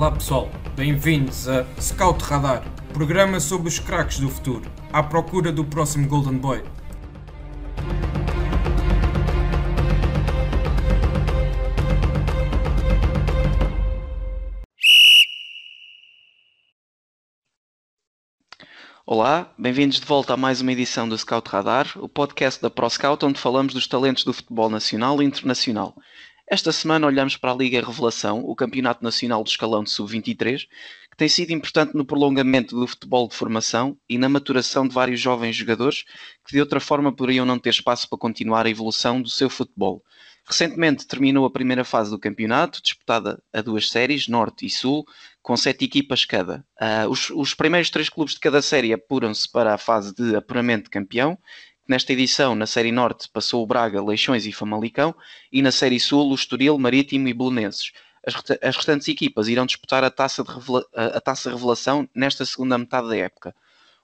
Olá pessoal, bem-vindos a Scout Radar, programa sobre os craques do futuro, à procura do próximo Golden Boy. Olá, bem-vindos de volta a mais uma edição do Scout Radar, o podcast da ProScout onde falamos dos talentos do futebol nacional e internacional. Esta semana olhamos para a Liga Revelação, o Campeonato Nacional de Escalão de Sub-23, que tem sido importante no prolongamento do futebol de formação e na maturação de vários jovens jogadores que de outra forma poderiam não ter espaço para continuar a evolução do seu futebol. Recentemente terminou a primeira fase do campeonato, disputada a duas séries, Norte e Sul, com sete equipas cada. Uh, os, os primeiros três clubes de cada série apuram-se para a fase de apuramento de campeão Nesta edição, na Série Norte, passou o Braga, Leixões e Famalicão e na Série Sul, o Estoril, Marítimo e Belenenses. As, restantes equipas irão disputar a taça, revela a taça Revelação nesta segunda metade da época.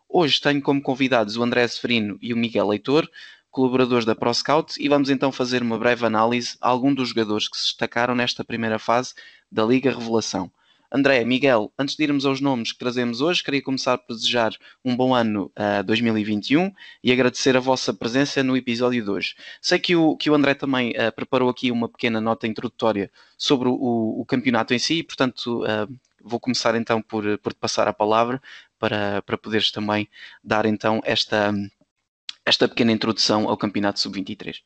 Hoje tenho como convidados o André Severino e o Miguel Leitor, colaboradores da ProScout, e vamos então fazer uma breve análise a algum dos jogadores que se destacaram nesta primeira fase da Liga Revelação. André, Miguel, antes de irmos aos nomes que trazemos hoje, queria começar por desejar um bom ano uh, eh, 2021 e agradecer a vossa presença no episódio de hoje. Sei que o, que o André também uh, preparou aqui uma pequena nota introdutória sobre o, o campeonato em si, portanto, uh, vou começar então por, por te passar a palavra para, para poderes também dar então esta, esta pequena introdução ao campeonato sub-23.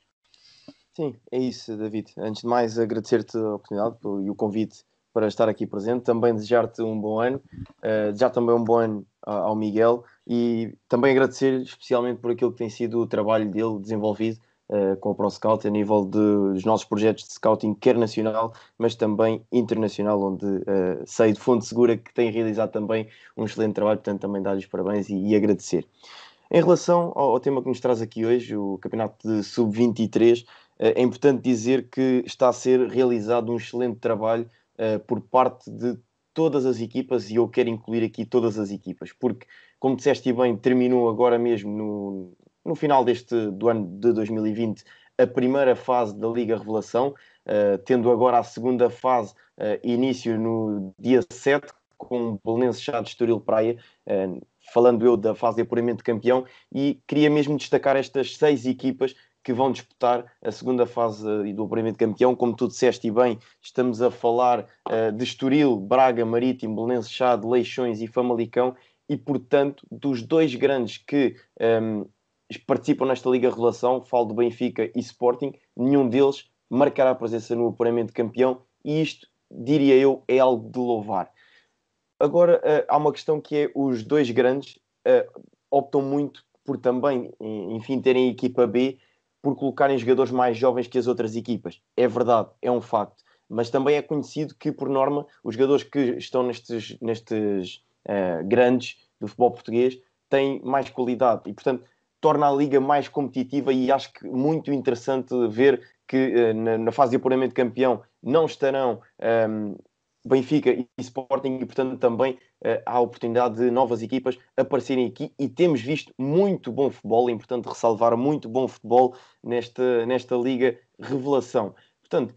Sim, é isso, David. Antes de mais, agradecer-te a oportunidade e o convite para estar aqui presente. Também desejar-te um bom ano, uh, também um bom ano ao Miguel e também agradecer especialmente por aquilo que tem sido o trabalho dele desenvolvido uh, com o ProScout a nível de, dos nossos projetos de scouting, quer nacional, mas também internacional, onde uh, sei de fonte segura que tem realizado também um excelente trabalho, portanto também dar-lhes parabéns e, e, agradecer. Em relação ao, ao, tema que nos traz aqui hoje, o Campeonato de Sub-23, é importante dizer que está a ser realizado um excelente trabalho eh, por parte de todas as equipas e eu quero incluir aqui todas as equipas, porque, como disseste bem, terminou agora mesmo no, no final deste do ano de 2020 a primeira fase da Liga Revelação, uh, tendo agora a segunda fase uh, início no dia 7 com o Belenenses Chá de Estoril Praia, falando eu da fase de apuramento de campeão, e queria mesmo destacar estas seis equipas que vão disputar a segunda fase do apuramento campeão. Como tu disseste e bem, estamos a falar uh, de Estoril, Braga, Marítimo, Belenense, Chade, Leixões e Famalicão e, portanto, dos dois grandes que um, ehm, participam nesta Liga Relação, falo de Benfica e Sporting, nenhum deles marcará a presença no apuramento campeão e isto, diria eu, é algo de louvar. Agora, uh, há uma questão que é os dois grandes uh, optam muito por também, enfim, terem equipa B por colocarem jogadores mais jovens que as outras equipas. É verdade, é um facto. Mas também é conhecido que, por norma, os jogadores que estão nestes, nestes uh, grandes do futebol português têm mais qualidade e, portanto, torna a liga mais competitiva e acho que muito interessante ver que uh, na, na, fase de apuramento de campeão não estarão um, ehm, Benfica e Sporting, e portanto também uh, há a oportunidade de novas equipas aparecerem aqui e temos visto muito bom futebol, é importante ressalvar muito bom futebol nesta, nesta Liga Revelação. Portanto,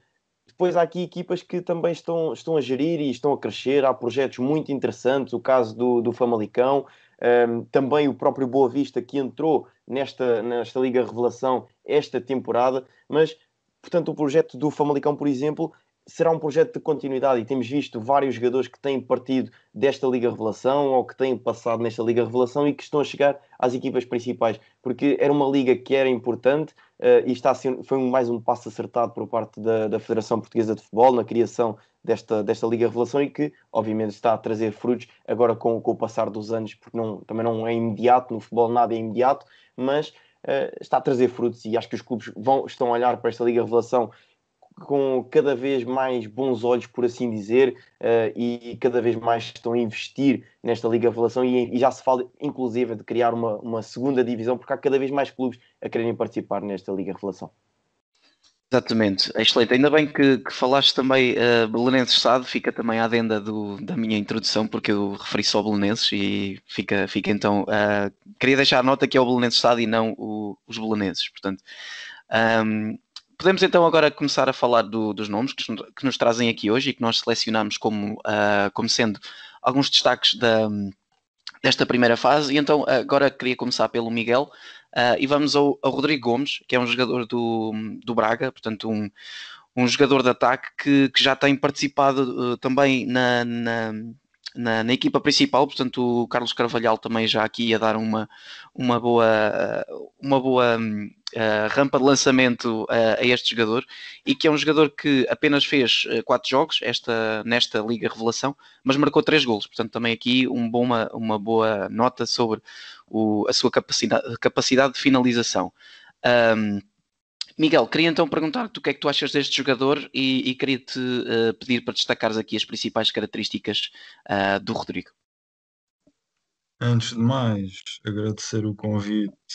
depois há aqui equipas que também estão, estão a gerir e estão a crescer, há projetos muito interessantes, o caso do, do Famalicão, um, ehm, também o próprio Boa Vista que entrou nesta, nesta Liga Revelação esta temporada, mas portanto o projeto do Famalicão, por exemplo, será um projeto de continuidade e temos visto vários jogadores que têm partido desta Liga Revelação ou que têm passado nesta Liga Revelação e que estão a chegar às equipas principais, porque era uma liga que era importante uh, e está sendo, foi mais um passo acertado por parte da, da Federação Portuguesa de Futebol na criação desta, desta Liga Revelação e que, obviamente, está a trazer frutos agora com, com o passar dos anos, porque não, também não é imediato, no futebol nada é imediato, mas. Uh, está a trazer frutos e acho que os clubes vão, estão a olhar para esta Liga Revelação com cada vez mais bons olhos, por assim dizer, uh, e cada vez mais estão a investir nesta Liga Revelação e, e, já se fala, inclusive, de criar uma, uma segunda divisão, porque há cada vez mais clubes a quererem participar nesta Liga Revelação. Exatamente, excelente. Ainda bem que, que falaste também uh, Belenenses Sado, fica também à adenda do, da minha introdução, porque eu referi só Belenenses e fica, fica então. Uh, queria deixar a nota que é o Belenenses Sado e não o, os Belenenses, portanto. Um, ehm, Podemos então agora começar a falar do, dos nomes que, que, nos trazem aqui hoje e que nós selecionamos como, uh, como sendo alguns destaques da, desta primeira fase. E então agora queria começar pelo Miguel uh, e vamos ao, ao, Rodrigo Gomes, que é um jogador do, do Braga, portanto um, um jogador de ataque que, que já tem participado uh, também na, na, na, na, equipa principal, portanto o Carlos Carvalhal também já aqui a dar uma, uma boa, uma boa uh, rampa de lançamento a, eh, a este jogador e que é um jogador que apenas fez eh, quatro jogos esta, nesta Liga Revelação, mas marcou três golos, portanto também aqui um bom, uma, uma boa nota sobre o, a sua capacidade, capacidade de finalização. Um, Miguel, queria então perguntar-te o que é que tu achas deste jogador e, e queria-te uh, pedir para destacares aqui as principais características uh, do Rodrigo. Antes de mais, agradecer o convite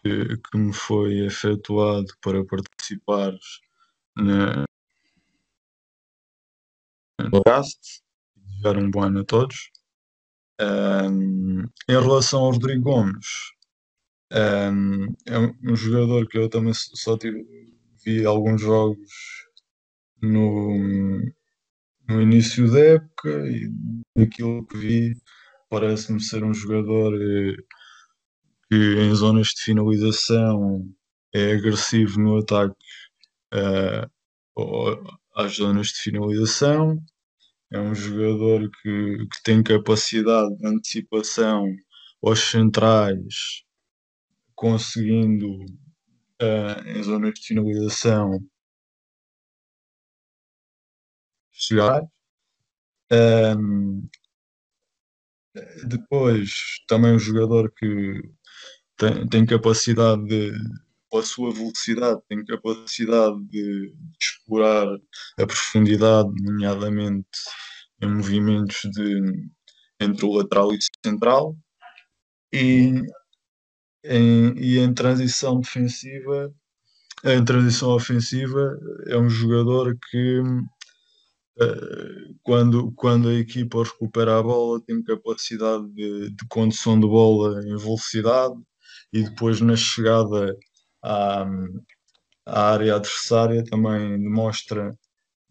que, que me foi efetuado para participar na podcast. Desejar um bom ano a todos. Um, em relação ao Rodrigo Gomes, é um, é um jogador que eu também só tive, vi alguns jogos no, no início da época e daquilo que vi parece-me ser um jogador eh, que em zonas de finalização é agressivo no ataque uh, às zonas de finalização. É um jogador que, que tem capacidade de antecipação aos centrais conseguindo uh, em zonas de finalização chegar. Um, depois, também um jogador que tem, tem capacidade, de, a sua velocidade, tem capacidade de, de explorar a profundidade, nomeadamente em movimentos de, entre o lateral e o central. E em, e em transição defensiva, em transição ofensiva, é um jogador que eh, quando, quando a equipa recupera a bola, tem capacidade de, de condução de bola em velocidade e depois na chegada à, à área adversária também demonstra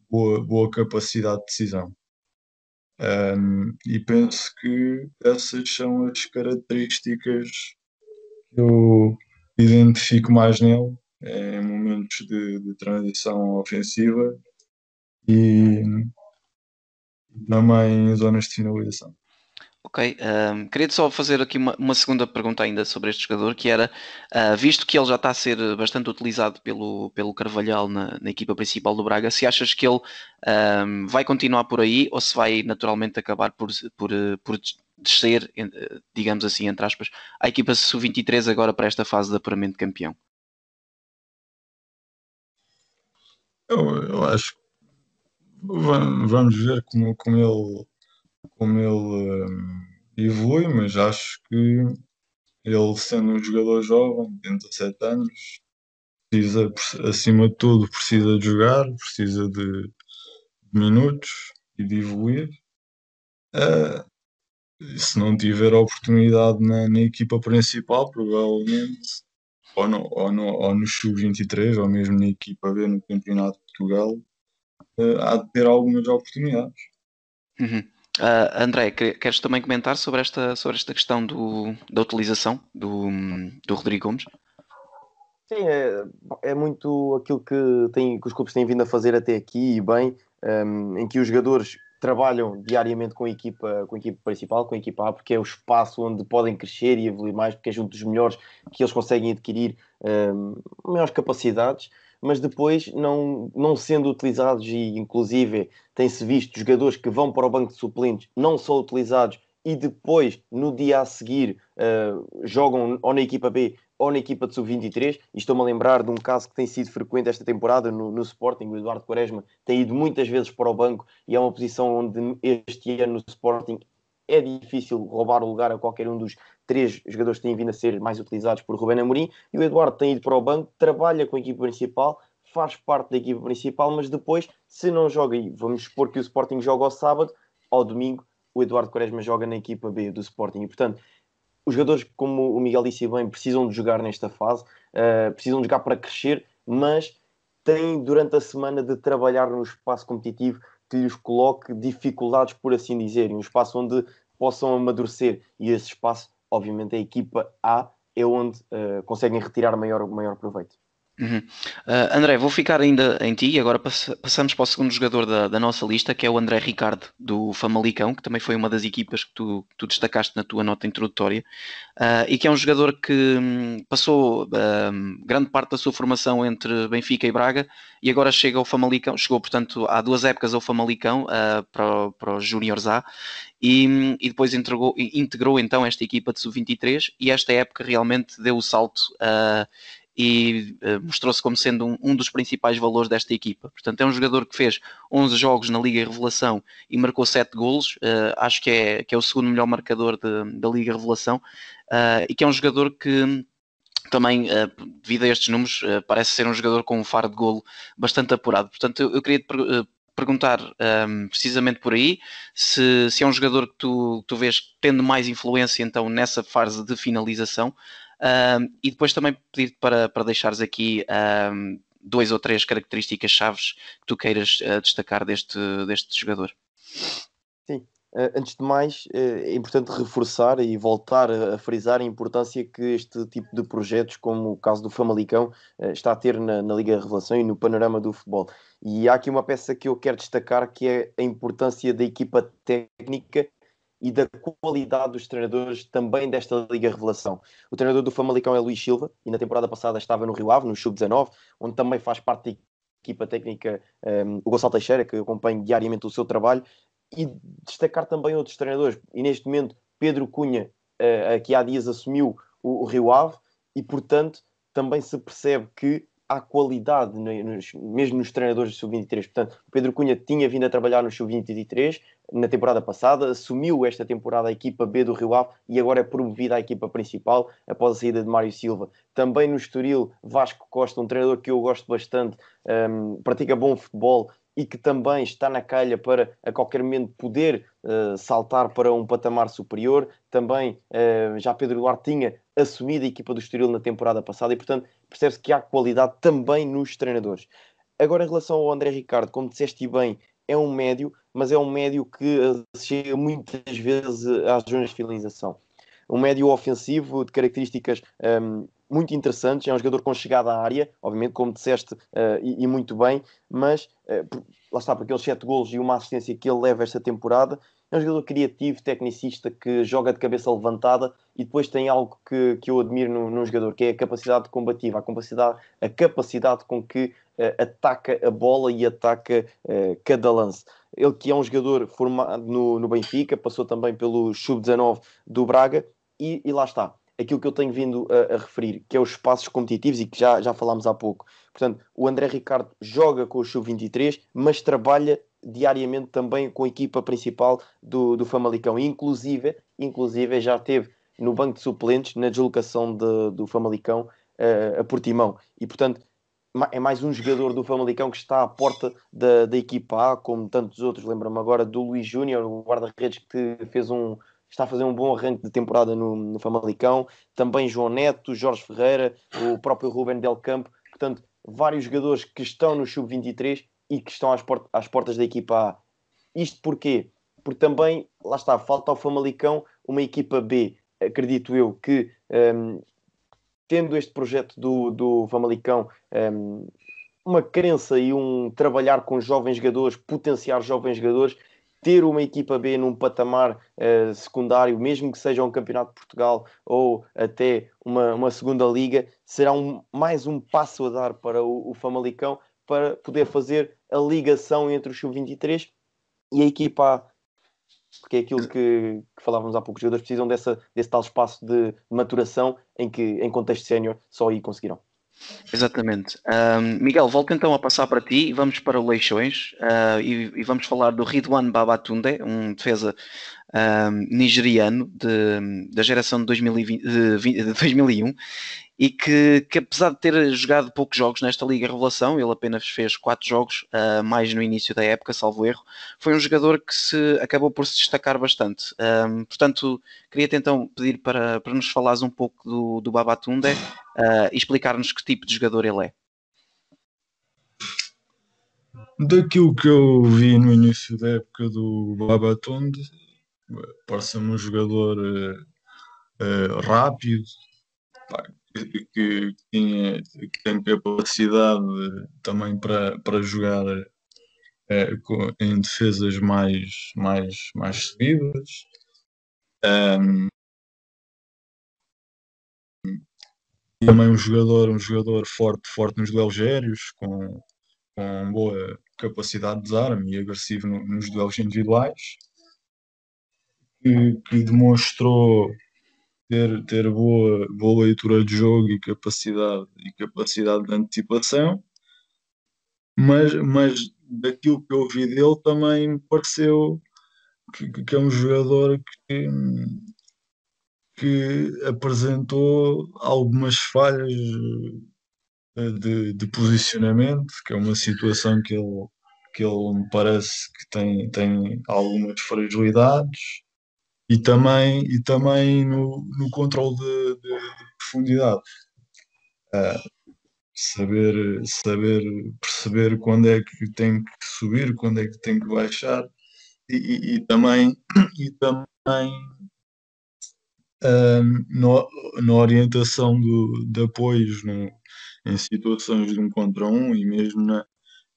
boa, boa capacidade de decisão. Um, e penso que essas são as características eu identifico mais nele em momentos de, de transição ofensiva e também em zonas de finalização. Ok, um, queria só fazer aqui uma, uma, segunda pergunta ainda sobre este jogador, que era, uh, visto que ele já está a ser bastante utilizado pelo, pelo Carvalhal na, na equipa principal do Braga, se achas que ele um, vai continuar por aí ou se vai naturalmente acabar por, por, eh, por descer, eh, digamos assim, entre aspas, à equipa sub-23 agora para esta fase de apuramento de campeão? Eu, eu acho vamos ver como, como ele como ele hum, evolui, mas acho que ele, sendo um jogador jovem, tem 17 anos, precisa, acima de tudo, precisa de jogar, precisa de minutos e de evoluir. Uh, se não tiver oportunidade na, na equipa principal, provavelmente, ou no, ou no, ou no sub-23, ou mesmo na equipa B no Campeonato de Portugal, uh, há de ter algumas oportunidades. Uhum. Uh, André, queres também comentar sobre esta, sobre esta questão do, da utilização do, do Rodrigo Gomes? Sim, é, é, muito aquilo que, tem, que os clubes têm vindo a fazer até aqui e bem, um, ehm, em que os jogadores trabalham diariamente com a, equipa, com a equipa principal, com a equipa A, porque é o espaço onde podem crescer e evoluir mais, porque é junto dos melhores que eles conseguem adquirir um, ehm, maiores capacidades mas depois não, não sendo utilizados e inclusive tem-se visto jogadores que vão para o banco de suplentes não são utilizados e depois no dia a seguir uh, jogam ou na equipa B ou na equipa de sub-23 e estou-me a lembrar de um caso que tem sido frequente esta temporada no, no, Sporting, o Eduardo Quaresma tem ido muitas vezes para o banco e é uma posição onde este ano no Sporting é difícil roubar o lugar a qualquer um dos três jogadores têm vindo a ser mais utilizados por Rubén Amorim, e o Eduardo tem ido para o banco, trabalha com a equipe principal, faz parte da equipe principal, mas depois, se não joga, e vamos supor que o Sporting joga ao sábado, ao domingo, o Eduardo Quaresma joga na equipa B do Sporting, e portanto, os jogadores, como o Miguel disse bem, precisam de jogar nesta fase, uh, precisam de jogar para crescer, mas têm durante a semana de trabalhar num espaço competitivo que lhes coloque dificuldades, por assim dizer, um espaço onde possam amadurecer, e esse espaço obviamente a equipa A é onde uh, conseguem retirar maior, maior proveito. Uhum. Uh, André, vou ficar ainda em ti e agora pass passamos para o segundo jogador da, da, nossa lista, que é o André Ricardo, do Famalicão, que também foi uma das equipas que tu, tu destacaste na tua nota introdutória, uh, e que é um jogador que um, passou uh, grande parte da sua formação entre Benfica e Braga e agora chega ao Famalicão, chegou portanto há duas épocas ao Famalicão ah, para, para os Júniores A e, hum, e, depois entregou, integrou então esta equipa de sub-23 e esta época realmente deu o salto uh, e uh, mostrou-se como sendo um, um, dos principais valores desta equipa. Portanto, é um jogador que fez 11 jogos na Liga Revelação e marcou 7 golos, uh, acho que é, que é o segundo melhor marcador de, da Liga Revelação, uh, e que é um jogador que também, devido a estes números, parece ser um jogador com um faro de golo bastante apurado. Portanto, eu, eu queria te perguntar um, ehm, precisamente por aí se, se é um jogador que tu, tu vês tendo mais influência então nessa fase de finalização um, e depois também pedir para, para deixares aqui um, dois ou três características chaves que tu queiras uh, destacar deste, deste jogador. Sim, uh, antes de mais eh, é importante reforçar e voltar a frisar a importância que este tipo de projetos, como o caso do Famalicão, uh, está a ter na, na Liga Revelação e no panorama do futebol. E há aqui uma peça que eu quero destacar que é a importância da equipa técnica e da qualidade dos treinadores também desta Liga Revelação. O treinador do Famalicão é Luís Silva e na temporada passada estava no Rio Ave, no Sub-19, onde também faz parte da equipa técnica um, ehm, o Gonçalo Teixeira, que acompanha diariamente o seu trabalho, e destacar também outros treinadores. E neste momento, Pedro Cunha, uh, eh, que há dias assumiu o, o Rio Ave, e portanto também se percebe que há qualidade, nos, mesmo nos treinadores do Sub-23. Portanto, Pedro Cunha tinha vindo a trabalhar no Sub-23 na temporada passada, assumiu esta temporada a equipa B do Rio Ave e agora é promovida à equipa principal após a saída de Mário Silva. Também no Estoril, Vasco Costa, um treinador que eu gosto bastante, um, pratica bom futebol e que também está na calha para a qualquer momento poder uh, saltar para um patamar superior. Também uh, já Pedro Duarte tinha assumida a equipa do Estoril na temporada passada e, portanto, percebe-se que há qualidade também nos treinadores. Agora, em relação ao André Ricardo, como disseste bem, é um médio, mas é um médio que eh, chega muitas vezes eh, às zonas de finalização. Um médio ofensivo de características um, ehm, muito interessantes, é um jogador com chegada à área, obviamente, como disseste, uh, e, e, muito bem, mas uh, lá está, para aqueles sete golos e uma assistência que ele leva esta temporada, é um jogador criativo, tecnicista, que joga de cabeça levantada, e depois tem algo que, que eu admiro num, num jogador, que é a capacidade combativa, a capacidade, a capacidade com que uh, ataca a bola e ataca uh, cada lance. Ele que é um jogador formado no, no Benfica, passou também pelo Sub-19 do Braga, e, e, lá está. Aquilo que eu tenho vindo a, a, referir, que é os espaços competitivos e que já, já falámos há pouco. Portanto, o André Ricardo joga com o Sub-23, mas trabalha diariamente também com a equipa principal do, do Famalicão. Inclusive, inclusive já teve no banco de suplentes na deslocação de, do Famalicão uh, a Portimão. E, portanto, é mais um jogador do Famalicão que está à porta da, da equipa A, como tantos outros. Lembro-me agora do Luís Júnior, o guarda-redes que fez um, está a fazer um bom arranque de temporada no, no Famalicão. Também João Neto, Jorge Ferreira, o próprio Ruben Del Campo. Portanto, vários jogadores que estão no Sub-23 e que estão às, port às portas da equipa A. Isto porquê? Porque também, lá está, falta ao Famalicão uma equipa B acredito eu que um, tendo este projeto do, do Famalicão um, uma crença e um trabalhar com jovens jogadores, potenciar jovens jogadores, ter uma equipa B num patamar uh, secundário, mesmo que seja um campeonato de Portugal ou até uma, uma segunda liga, será um, mais um passo a dar para o, o Famalicão para poder fazer a ligação entre o Sub-23 e a equipa A porque é aquilo que, que, falávamos há pouco. Os jogadores precisam dessa, desse tal espaço de maturação em que, em contexto sénior, só aí conseguirão. Exatamente. Um, Miguel, volto então a passar para ti e vamos para o Leixões uh, e, e, vamos falar do Ridwan Babatunde, um defesa um, nigeriano de, da geração de, 2020, de, 2001 e que, que, apesar de ter jogado poucos jogos nesta Liga Revelação, ele apenas fez quatro jogos, uh, mais no início da época, salvo erro, foi um jogador que se acabou por se destacar bastante. Um, portanto, queria-te então pedir para, para nos falares um pouco do, do Babatunde uh, e explicar-nos que tipo de jogador ele é. Daquilo que eu vi no início da época do Babatunde, parece-me um jogador uh, rápido, pá, que, que, tinha, que tem capacidade também para, para jogar eh, em defesas mais, mais, mais seguidas. Um, também um jogador, um jogador forte, forte nos duelos aéreos, com, com boa capacidade de desarme e agressivo no, nos duelos individuais que, que demonstrou ter, ter boa, boa leitura de jogo e capacidade, e capacidade de antecipação, mas, mas daquilo que eu vi dele também me pareceu que, que é um jogador que, que apresentou algumas falhas eh, de, de posicionamento, que é uma situação que ele, que ele me parece que tem, tem algumas fragilidades e também, e também no, no controle de, de, de profundidade. Uh, saber, saber perceber quando é que tem que subir, quando é que tem que baixar e, e, e também, e também um, ah, no, na orientação do, de apoios no, em situações de um contra um e mesmo na,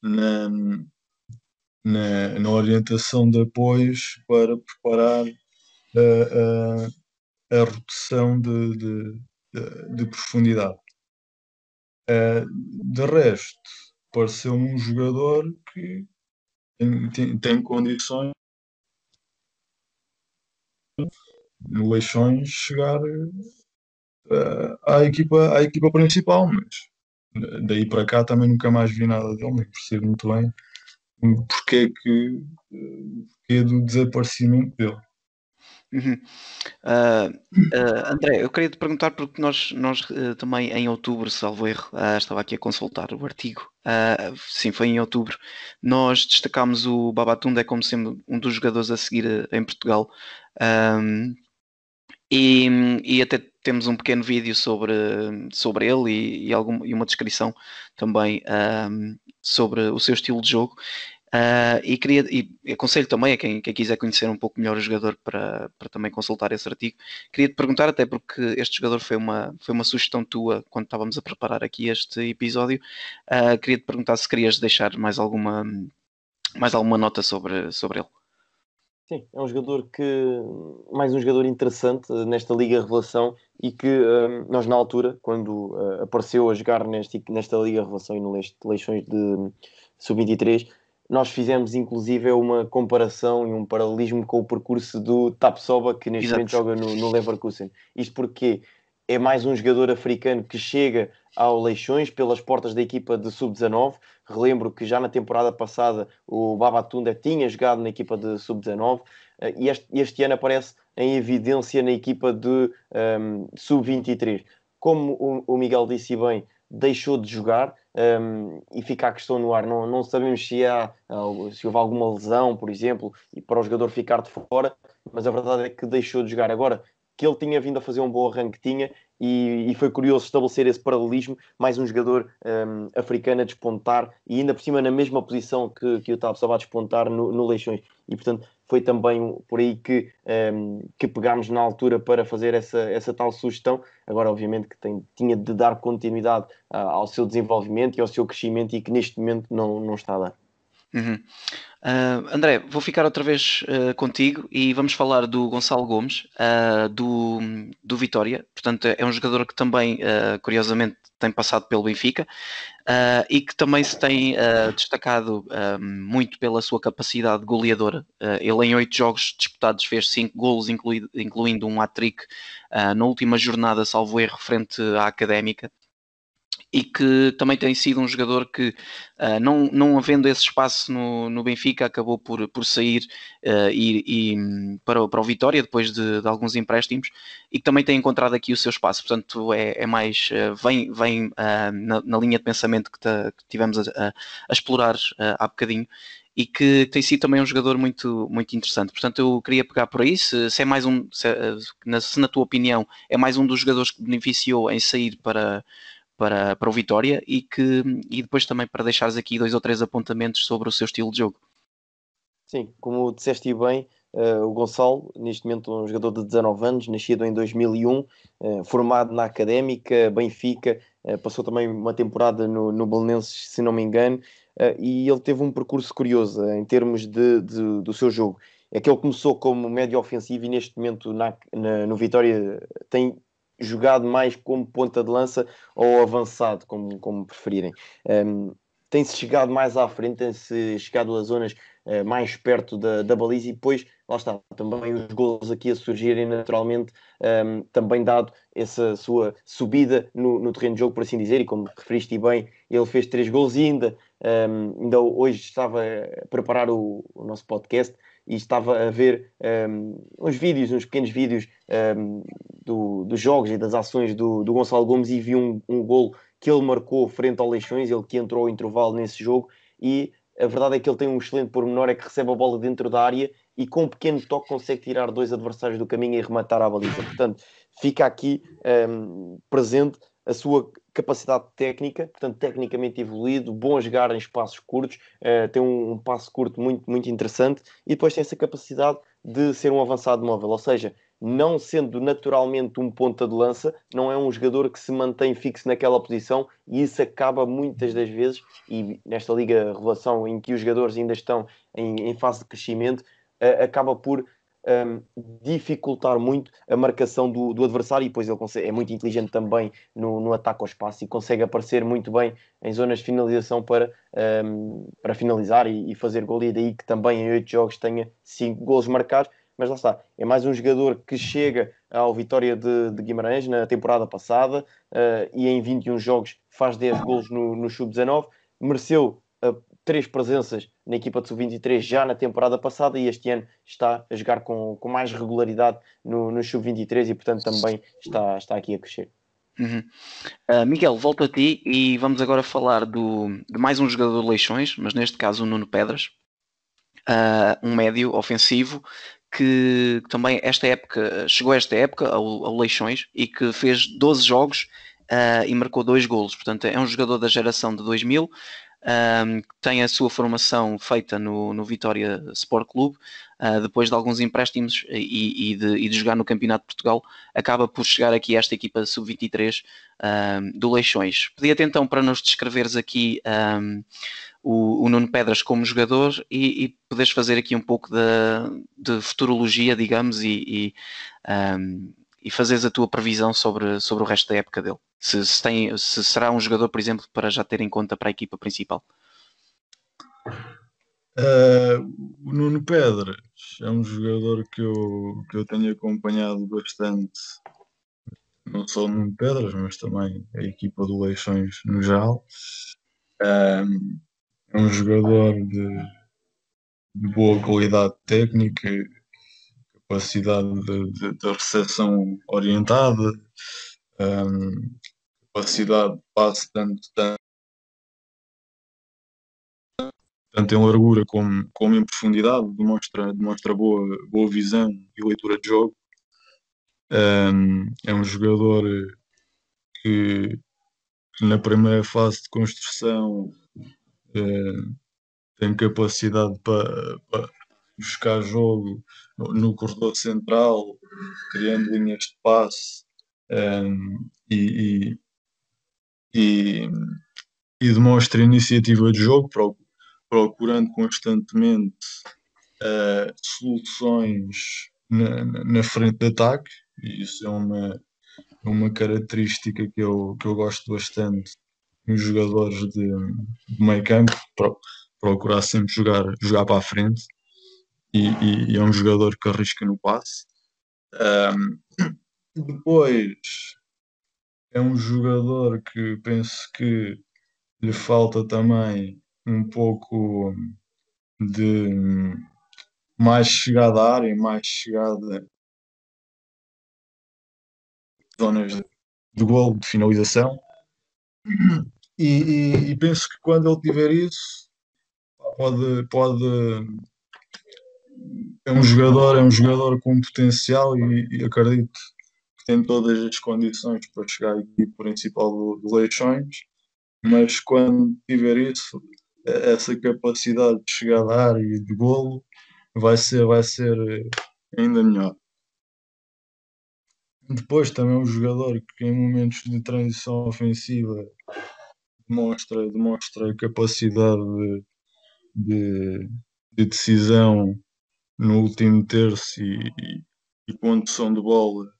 na, na, na orientação de apoios para preparar a, a, a redução de, de, de, de profundidade. Uh, de resto, pareceu-me um jogador que tem, tem, tem condições no Leixões chegar uh, à, equipa, à equipa principal, mas daí para cá também nunca mais vi nada dele, nem percebo muito bem porque é que eh, porque é do desaparecimento dele. Uhum. Uh, uh, André, eu queria te perguntar porque nós, nós uh, também em outubro, salvo erro, ah, estava aqui a consultar o artigo, sim, foi em outubro, nós destacámos o Babatunde como sendo um dos jogadores a seguir eh, em Portugal um, e, e, até temos um pequeno vídeo sobre, sobre ele e, e, algum, e uma descrição também um, sobre o seu estilo de jogo Uh, e, queria, e aconselho também a quem, quem, quiser conhecer um pouco melhor o jogador para, para também consultar esse artigo. Queria te perguntar, até porque este jogador foi uma, foi uma sugestão tua quando estávamos a preparar aqui este episódio. Uh, queria te perguntar se querias deixar mais alguma, mais alguma nota sobre, sobre ele. Sim, é um jogador que, mais um jogador interessante nesta Liga Revelação e que ah, nós, na altura, quando uh, apareceu a jogar neste, nesta Liga Revelação e no Leixões de Sub-23, nós fizemos inclusive é uma comparação e um paralelismo com o percurso do Tapsoba, que neste Exato. momento joga no, no, Leverkusen. Isto porque é mais um jogador africano que chega ao Leixões pelas portas da equipa de Sub-19. Relembro que já na temporada passada o Babatunda tinha jogado na equipa de Sub-19 eh, e este, este, ano aparece em evidência na equipa de um, ehm, Sub-23. Como o, o Miguel disse bem, deixou de jogar, um, e fica a questão no ar. Não, não sabemos se, há, se houve alguma lesão, por exemplo, e para o jogador ficar de fora, mas a verdade é que deixou de jogar. Agora, que ele tinha vindo a fazer um bom arranque, tinha, e, e foi curioso estabelecer esse paralelismo, mais um jogador um, africano a despontar, e ainda por cima na mesma posição que, que o Tabs estava a despontar no, no Leixões. E, portanto, foi também por aí que, um, ehm, que pegámos na altura para fazer essa, essa tal sugestão. Agora, obviamente, que tem, tinha de dar continuidade uh, ao seu desenvolvimento e ao seu crescimento e que neste momento não, não está a dar. Uhum. Uh, André, vou ficar outra vez uh, contigo e vamos falar do Gonçalo Gomes, uh, do, do Vitória. Portanto, é um jogador que também, curiosamente, tem passado pelo Benfica e que também se tem destacado muito pela sua capacidade goleadora. ele, em oito jogos disputados, fez cinco golos, incluindo, um hat-trick na última jornada, salvo erro, frente à Académica e que também tem sido um jogador que, uh, não, não havendo esse espaço no, no Benfica, acabou por, por sair uh, e, e para, para o Vitória depois de, de, alguns empréstimos e que também tem encontrado aqui o seu espaço. Portanto, é, é mais, uh, vem, vem na, na, linha de pensamento que, ta, que tivemos a, a, a explorar há bocadinho e que tem sido também um jogador muito, muito interessante. Portanto, eu queria pegar por aí, se, se é mais um, se, se, na, se, na, tua opinião é mais um dos jogadores que beneficiou em sair para, para, para o Vitória e, que, e depois também para deixares aqui dois ou três apontamentos sobre o seu estilo de jogo. Sim, como disseste bem, Uh, o Gonçalo, neste momento um jogador de 19 anos, nascido em 2001, uh, eh, formado na Académica, Benfica, uh, passou também uma temporada no, no Belenenses, se não me engano, e ele teve um percurso curioso em termos de, de, do seu jogo. É que ele começou como médio ofensivo e neste momento na, na, no Vitória tem jogado mais como ponta de lança ou avançado, como, como preferirem. Um, tem-se chegado mais à frente, tem-se chegado a zonas uh, mais perto da, da baliza e depois, lá está, também os gols aqui a surgirem naturalmente, um, também dado essa sua subida no, no, terreno de jogo, por assim dizer, e como referiste bem, ele fez três gols e ainda, um, ainda hoje estava a preparar o, o nosso podcast e estava a ver um, uns vídeos, uns pequenos vídeos um, do, dos jogos e das ações do, do Gonçalo Gomes e vi um, um gol que ele marcou frente ao Leixões, ele que entrou ao intervalo nesse jogo e a verdade é que ele tem um excelente pormenor, é que recebe a bola dentro da área e com um pequeno toque consegue tirar dois adversários do caminho e rematar a baliza. Portanto, fica aqui um, ehm, presente a sua capacidade técnica, portanto, tecnicamente evoluído, bom a jogar em espaços curtos, uh, tem um, um, passo curto muito, muito interessante e depois tem essa capacidade de ser um avançado móvel, ou seja, não sendo naturalmente um ponta de lança, não é um jogador que se mantém fixo naquela posição e isso acaba muitas das vezes, e nesta liga relação em que os jogadores ainda estão em, em fase de crescimento, uh, acaba por um, dificultar muito a marcação do, do adversário e depois ele consegue, é muito inteligente também no, no, ataque ao espaço e consegue aparecer muito bem em zonas de finalização para, um, para finalizar e, e fazer gol e é daí que também em 8 jogos tenha 5 gols marcados mas lá está, é mais um jogador que chega ao Vitória de, de Guimarães na temporada passada uh, e em 21 jogos faz 10 gols no, no Sub-19, mereceu uh, três presenças na equipa de Sub-23 já na temporada passada e este ano está a jogar com, com mais regularidade no, no Sub-23 e portanto também está, está aqui a crescer. Uhum. Uh, Miguel, volto a ti e vamos agora falar do, de mais um jogador de Leixões, mas neste caso o Nuno Pedras, uh, um médio ofensivo que também esta época chegou a esta época ao, Leixões e que fez 12 jogos uh, e marcou dois golos. Portanto, é um jogador da geração de 2000, ah, um, tem a sua formação feita no, no Vitória Sport Clube, uh, depois de alguns empréstimos e, e, de, e, de, jogar no Campeonato de Portugal, acaba por chegar aqui a esta equipa sub-23 um, do Leixões. Pedia-te então para nos descreveres aqui. Um, o, o Nuno Pedras como jogador e, e poderes fazer aqui um pouco de, de futurologia, digamos, e, e, um, e fazeres a tua previsão sobre, sobre o resto da época dele. Se, se, tem, se será um jogador, por exemplo, para já ter em conta para a equipa principal. Uh, o Nuno Pedras é um jogador que eu, que eu tenho acompanhado bastante, não só o Nuno Pedras, mas também a equipa do Leixões no geral. Um, ah, é um jogador de, de boa qualidade técnica, capacidade de, de, de recepção orientada, um, capacidade de passe tanto, tanto, tanto em largura como, como em profundidade, demonstra, demonstra boa, boa visão e leitura de jogo. Um, é um jogador que, que na primeira fase de construção eh, tem capacidade para, para buscar jogo no, corredor central, criando linhas de passe um, ehm, e, e, e, demonstra iniciativa de jogo, procurando constantemente uh, soluções na, na, frente de ataque, e isso é uma, é uma característica que eu, que eu gosto bastante os jogadores de, de meio campo pro, procurar sempre jogar, jogar para a frente e, e, e é um jogador que arrisca no passe. Um, depois é um jogador que penso que lhe falta também um pouco de mais chegada à área, mais chegada zonas de gol, de finalização. E, e, e, penso que quando ele tiver isso, pode, pode. É um jogador, é um jogador com potencial e, e acredito que tem todas as condições para chegar à equipe principal do, do Leixões, mas quando tiver isso, é, essa capacidade de chegar à área e de golo vai ser, vai ser eh, ainda melhor. Depois também um jogador que em momentos de transição ofensiva demonstra, demonstra capacidade de, de decisão no último terço e, e, e condução de bola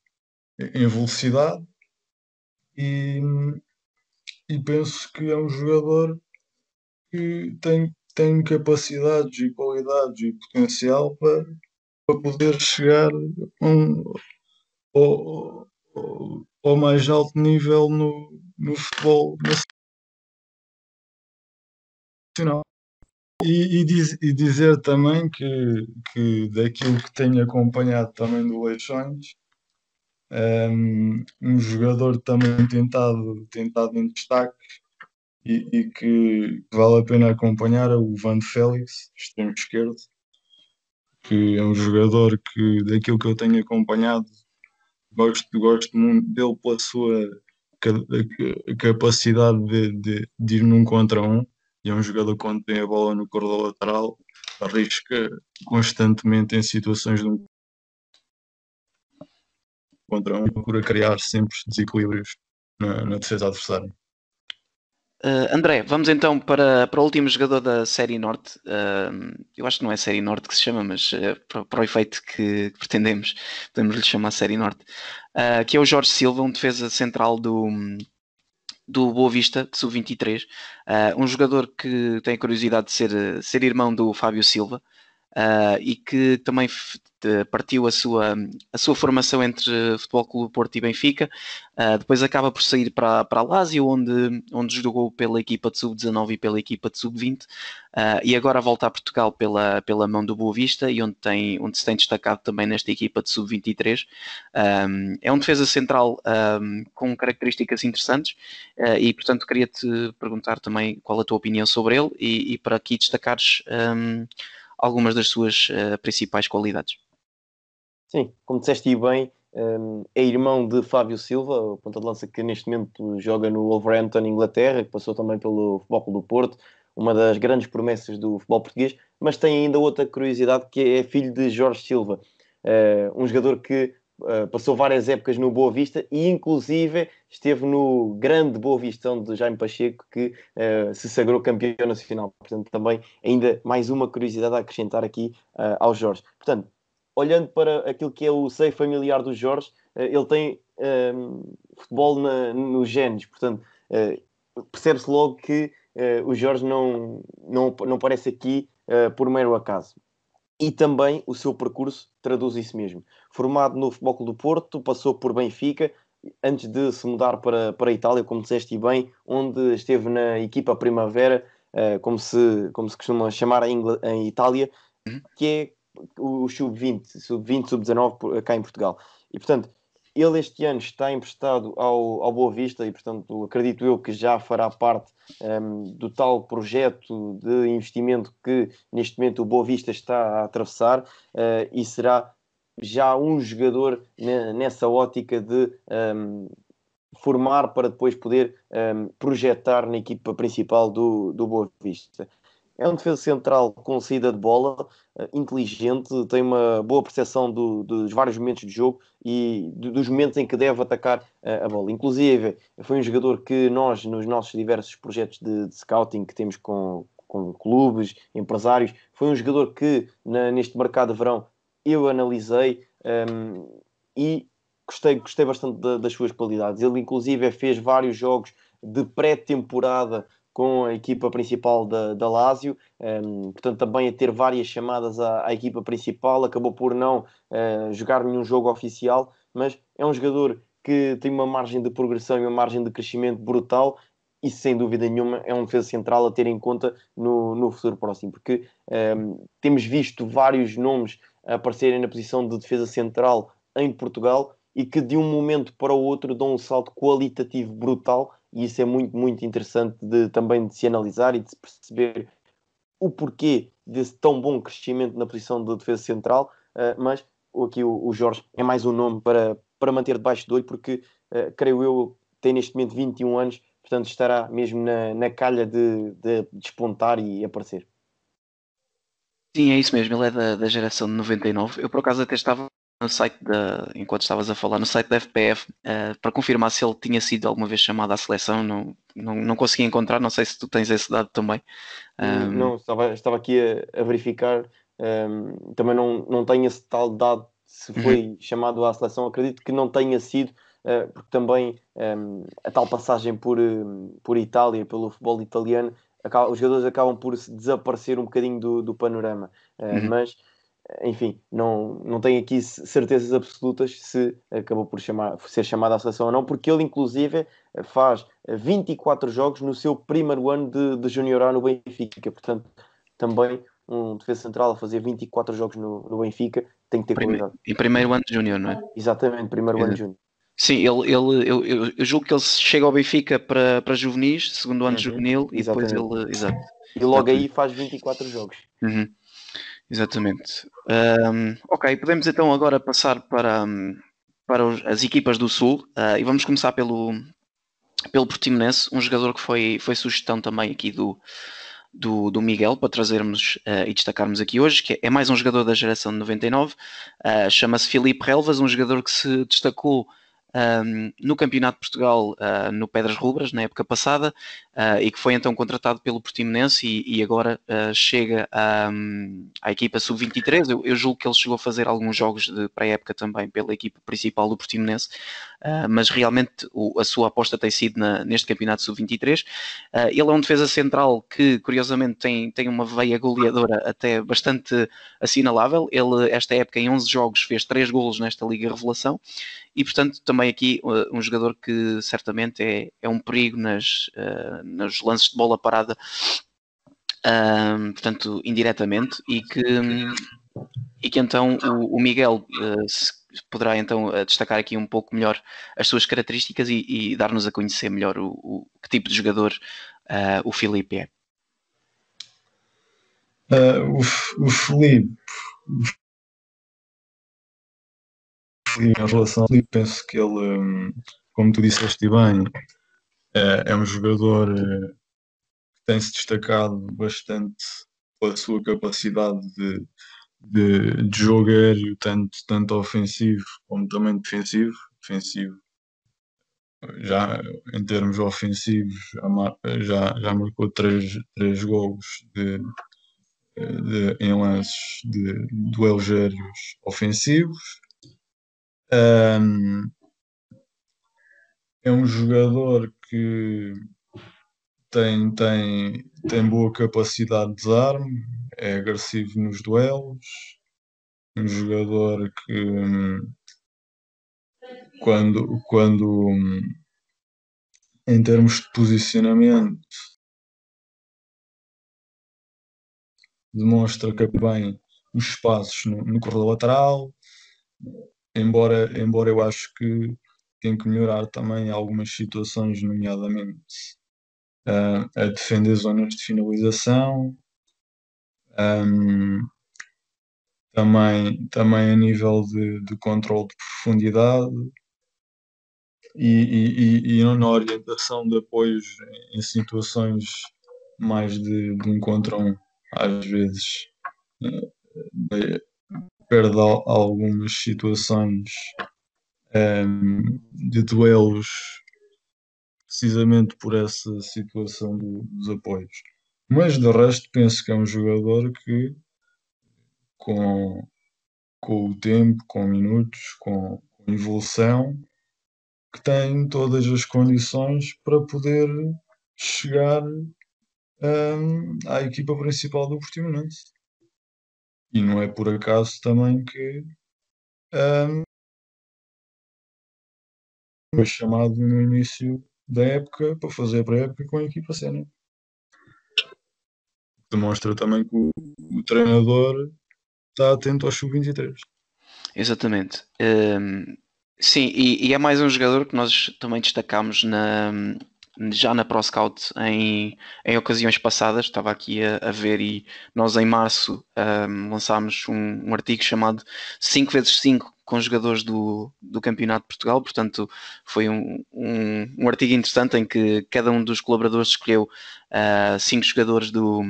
em velocidade e, e penso que é um jogador que tem, tem capacidades e qualidades e potencial para, para poder chegar a um, ou, ou, ou mais alto nível no, no futebol nacional. E, e, diz, e, dizer também que, que daquilo que tenho acompanhado também do Leixões, um, ehm, um jogador também tentado, tentado em destaque e, e, que vale a pena acompanhar é o Van Félix, extremo esquerdo, que é um jogador que daquilo que eu tenho acompanhado gosto, gosto dele pela sua capacidade de, de, de ir num contra um. E é um jogador que quando tem a bola no corredor lateral arrisca constantemente em situações de um contra um, procura criar sempre desequilíbrios na, na defesa adversária. Uh, André, vamos então para, para o último jogador da Série Norte. Uh, eu acho que não é Série Norte que se chama, mas uh, para, para, o efeito que, que pretendemos, podemos lhe chamar Série Norte, que é o Jorge Silva, um defesa central do, do Boa Vista, de sub-23. um jogador que tem a curiosidade de ser, ser irmão do Fábio Silva uh, e que também partiu a sua, a sua formação entre Futebol Clube Porto e Benfica. Uh, depois acaba por sair para, para a Lásio, onde, onde jogou pela equipa de sub-19 e pela equipa de sub-20. Uh, ah, e agora volta a Portugal pela, pela mão do Boa Vista e onde, tem, onde se tem destacado também nesta equipa de sub-23. Um, é um defesa central um, com características interessantes uh, e, portanto, queria-te perguntar também qual a tua opinião sobre ele e, e para aqui destacares. Um, algumas das suas uh, principais qualidades. Sim, como disseste bem, um, ehm, é irmão de Fábio Silva, o ponta de lança que neste momento joga no Wolverhampton, Inglaterra, que passou também pelo Futebol Clube do Porto, uma das grandes promessas do futebol português, mas tem ainda outra curiosidade que é, é filho de Jorge Silva, uh, um jogador que eh, passou várias épocas no Boa Vista e, inclusive, esteve no grande Boa Vista de Jaime Pacheco, que uh, se sagrou campeão nacional. Portanto, também ainda mais uma curiosidade a acrescentar aqui uh, ao Jorge. Portanto, olhando para aquilo que é o seio familiar do Jorge, ele tem ehm, futebol na, nos genes, portanto, percebe-se logo que o Jorge não, não, não aparece aqui por mero acaso e também o seu percurso traduz isso mesmo formado no Futebol Clube do Porto, passou por Benfica, antes de se mudar para, para a Itália, como disseste bem, onde esteve na equipa Primavera, eh, como, se, como se costuma chamar em, Ingl... em Itália, uhum. que é o sub-20, sub-20, sub-19 cá em Portugal. E portanto, ele este ano está emprestado ao, ao Boa Vista e portanto acredito eu que já fará parte um, ehm, do tal projeto de investimento que neste momento o Boa Vista está a atravessar uh, e será já um jogador nessa ótica de um, formar para depois poder um, projetar na equipa principal do, do Boa Vista. É um defesa central com saída de bola, eh, inteligente, tem uma boa percepção do, dos vários momentos de jogo e dos momentos em que deve atacar eh, a bola. Inclusive, foi um jogador que nós, nos nossos diversos projetos de, de scouting que temos com, com clubes, empresários, foi um jogador que na, neste mercado de verão eu analisei um, e gostei, gostei bastante das suas qualidades. Ele, inclusive, fez vários jogos de pré-temporada com a equipa principal da, da Lazio, um, portanto, também a ter várias chamadas à, à equipa principal. Acabou por não uh, jogar nenhum jogo oficial, mas é um jogador que tem uma margem de progressão e uma margem de crescimento brutal e sem dúvida nenhuma é um defesa central a ter em conta no, no futuro próximo, porque um, temos visto vários nomes a aparecerem na posição de defesa central em Portugal e que de um momento para o outro dão um salto qualitativo brutal e isso é muito, muito interessante de, também de se analisar e de se perceber o porquê desse tão bom crescimento na posição de defesa central, uh, mas aqui o, o, Jorge é mais um nome para, para manter debaixo do olho porque, uh, creio eu, tem neste momento 21 anos, portanto estará mesmo na, na calha de, de despontar e aparecer. Sim, é isso mesmo, ele é da, da geração de 99. Eu por acaso até estava no site da, enquanto estavas a falar, no site da FPF, uh, eh, para confirmar se ele tinha sido alguma vez chamado à seleção, não, não, não consegui encontrar, não sei se tu tens esse dado também. Um... Não, estava, estava aqui a, a verificar, um, também não, não tenho esse tal dado se uhum. foi uhum. chamado à seleção, acredito que não tenha sido, uh, porque também um, a tal passagem por, hum, por Itália, pelo futebol italiano, os jogadores acabam por desaparecer um bocadinho do, do panorama. Eh, uhum. Mas, enfim, não, não tenho aqui certezas absolutas se acabou por chamar, ser chamado à seleção ou não, porque ele, inclusive, faz 24 jogos no seu primeiro ano de, de Júnior A no Benfica. Portanto, também um defesa central a fazer 24 jogos no, no Benfica tem que ter Prime, E primeiro ano de Júnior, não é? Exatamente, primeiro Exato. ano de Júnior. Sim, ele, ele, eu, eu julgo que ele chega ao Benfica para, para juvenis, segundo ano uhum. juvenil, e depois ele. Exato. E logo Exatamente. aí faz 24 jogos. Uhum. Exatamente. Um, ok, podemos então agora passar para, para as equipas do Sul uh, e vamos começar pelo, pelo Portimonense, um jogador que foi, foi sugestão também aqui do, do, do Miguel para trazermos uh, e destacarmos aqui hoje, que é, é mais um jogador da geração de 99, uh, ah, chama-se Filipe Relvas, um jogador que se destacou um, no Campeonato de Portugal uh, no Pedras Rubras, na época passada, uh, e que foi então contratado pelo Portimonense e, e agora uh, chega à, à equipa sub-23. Eu, eu, julgo que ele chegou a fazer alguns jogos de pré-época também pela equipa principal do Portimonense, mas realmente o, a sua aposta tem sido na, neste Campeonato sub-23. ele é um defesa central que, curiosamente, tem, tem uma veia goleadora até bastante assinalável. Ele, esta época, em 11 jogos, fez 3 golos nesta Liga Revelação e, portanto, também também aqui uh, um jogador que certamente é, é um perigo nas, uh, nos lances de bola parada, uh, portanto, indiretamente, e que, e que então o, o Miguel uh, poderá então uh, destacar aqui um pouco melhor as suas características e, e dar-nos a conhecer melhor o, o, que tipo de jogador o Felipe é. o, o Felipe em relação a ele, penso que ele, hum, como tu disseste bem, é, é um jogador eh, que tem-se destacado bastante pela sua capacidade de, de, de jogar tanto, tanto ofensivo como também defensivo. Defensivo já em termos ofensivos já, já, marcou três, três gols de, de, em lances de duelos ofensivos um, é um jogador que tem, tem, tem boa capacidade de desarme, é agressivo nos duelos, um jogador que hum, quando, quando hum, em termos de posicionamento demonstra que bem os espaços no, no corredor lateral, embora, embora eu acho que tem que melhorar também algumas situações, nomeadamente uh, a defender zonas de finalização, um, também, também a nível de, de controle de profundidade e, e, e na orientação de apoios em situações mais de, de encontro às vezes. Uh, perde algumas situações um, ehm, de duelos precisamente por essa situação do, dos apoios. Mas de resto penso que é um jogador que com, com o tempo, com minutos, com, com evolução, que tem todas as condições para poder chegar um, ehm, à equipa principal do Portimonense. E não é por acaso também que um, foi chamado no início da época para fazer para a época com a equipa sénior. Demonstra também que o, o treinador está atento ao sub-23. Exatamente. Um, sim, e, e, é mais um jogador que nós também destacámos na, já na ProScout em, em ocasiões passadas, estava aqui a, a ver e nós em março um, lançámos um, um, artigo chamado 5x5 com jogadores do, do Campeonato de Portugal, portanto foi um, um, um artigo interessante em que cada um dos colaboradores escolheu uh, cinco jogadores do,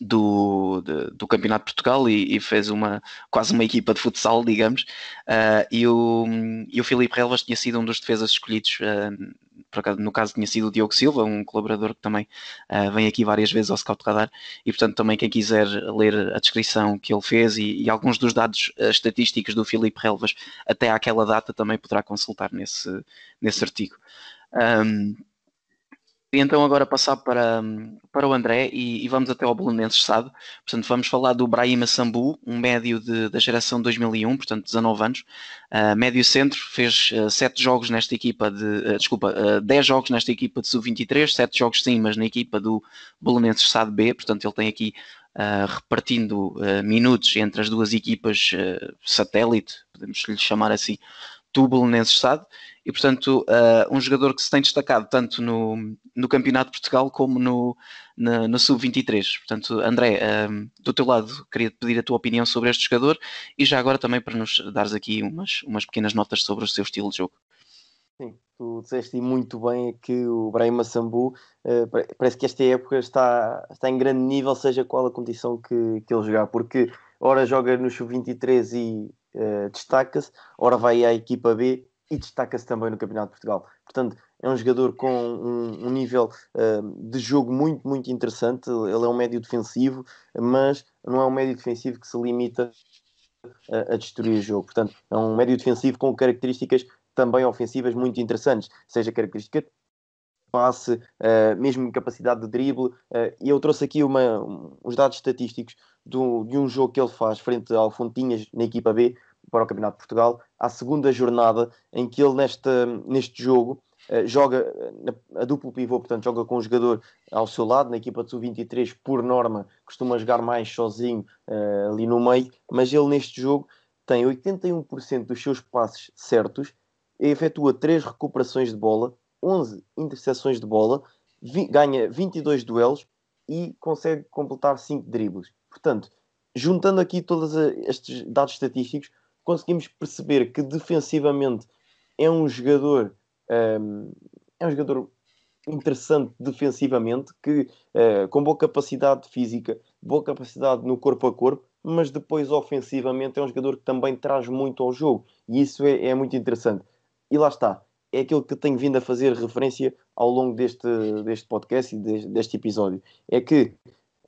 do, de, do Campeonato de Portugal e, e, fez uma, quase uma equipa de futsal, digamos. Uh, e, o, e o Filipe Relvas tinha sido um dos defesas escolhidos uh, acaso, no caso tinha sido o Diogo Silva, um colaborador que também uh, vem aqui várias vezes ao Scout Radar, e portanto também quem quiser ler a descrição que ele fez e, e alguns dos dados uh, estatísticos do Filipe Relvas até àquela data também poderá consultar nesse, nesse artigo. Um, e então agora passar para, para o André e, e vamos até ao Belenenses Sado. Portanto, vamos falar do Brahima Sambu, um médio de, da geração 2001, portanto 19 anos. Uh, médio centro, fez uh, ah, 7 jogos nesta equipa de... Uh, desculpa, uh, 10 jogos nesta equipa de sub-23, 7 jogos sim, mas na equipa do Belenenses Sado B. Portanto, ele tem aqui Uh, repartindo uh, minutos entre as duas equipas uh, satélite, podemos lhe chamar assim, do nesse estado, e portanto uh, um jogador que se tem destacado tanto no, no Campeonato de Portugal como no, na, no Sub-23. Portanto, André, ah, do teu lado, queria pedir a tua opinião sobre este jogador e já agora também para nos dares aqui umas, umas pequenas notas sobre o seu estilo de jogo. Sim, tu disseste muito bem que o Brahim Sambu uh, ah, parece que esta época está, está em grande nível, seja qual a condição que, que ele jogar, porque ora joga no Sub-23 e eh, destaca-se, ora vai à equipa B e destaca-se também no Campeonato de Portugal. Portanto, é um jogador com um, um nível uh, de jogo muito, muito interessante. Ele é um médio defensivo, mas não é um médio defensivo que se limita a, eh, a destruir o jogo. Portanto, é um médio defensivo com características também ofensivas muito interessantes, seja característica passe, uh, mesmo capacidade de drible. Uh, e eu trouxe aqui uma, um, os dados estatísticos do, de um jogo que ele faz frente ao Fontinhas na equipa B para o Campeonato de Portugal, à segunda jornada em que ele neste neste jogo uh, joga na, a duplo pivô, portanto joga com um jogador ao seu lado, na equipa de sub-23 por norma costuma jogar mais sozinho ali no meio, mas ele neste jogo tem 81% dos seus passes certos, efetua três recuperações de bola, 11 interseções de bola, vi, ganha 22 duelos e consegue completar 5 dribles. Portanto, juntando aqui todos estes dados estatísticos, conseguimos perceber que defensivamente é um jogador um, é um jogador interessante defensivamente, que uh, com boa capacidade física, boa capacidade no corpo a corpo, mas depois ofensivamente é um jogador que também traz muito ao jogo e isso é, é muito interessante. E lá está, é aquilo que tenho vindo a fazer referência ao longo deste, deste podcast e deste, episódio. É que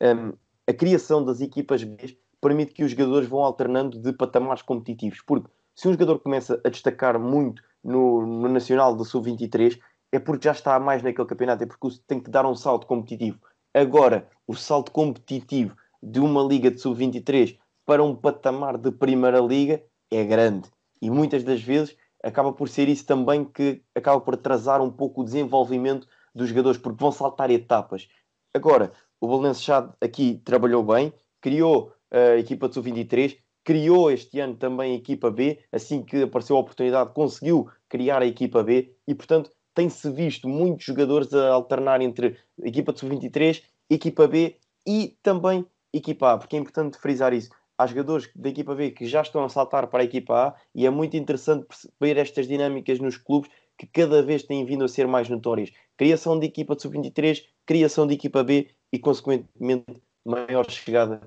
um, a criação das equipas B permite que os jogadores vão alternando de patamares competitivos. Porque se um jogador começa a destacar muito no, no Nacional do Sub-23, é porque já está mais naquele campeonato, é porque tem que dar um salto competitivo. Agora, o salto competitivo de uma liga de Sub-23 para um patamar de Primeira Liga é grande. E muitas das vezes acaba por ser isso também que acaba por atrasar um pouco o desenvolvimento dos jogadores, porque vão saltar etapas. Agora, o Valenciado aqui trabalhou bem, criou eh, a equipa de sub-23, criou este ano também a equipa B, assim que apareceu a oportunidade, conseguiu criar a equipa B e, portanto, tem-se visto muitos jogadores a alternar entre equipa de sub-23, equipa B e também equipa A, porque é importante frisar isso há jogadores da equipa B que já estão a saltar para a equipa A e é muito interessante perceber estas dinâmicas nos clubes que cada vez têm vindo a ser mais notórias. Criação de equipa de sub-23, criação de equipa B e, consequentemente, maior chegada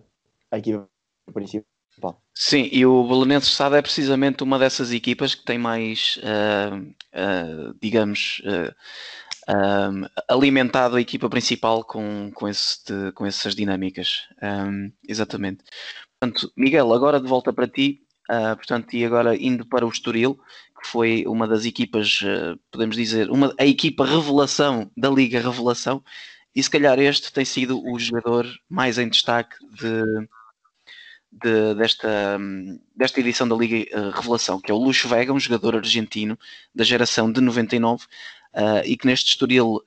à equipa principal. Sim, e o Belenenses Sada é precisamente uma dessas equipas que tem mais, uh, uh, digamos, uh, eh, um, alimentado a equipa principal com, com, esse, com essas dinâmicas. Um, ehm, exatamente. Portanto, Miguel, agora de volta para ti, uh, portanto, e agora indo para o Estoril, que foi uma das equipas, uh, podemos dizer, uma, a equipa revelação da Liga Revelação, e se calhar este tem sido o jogador mais em destaque de, de, desta, desta edição da Liga ah, Revelação, que é o Luxo Vega, um jogador argentino da geração de 99 uh, e que neste Estoril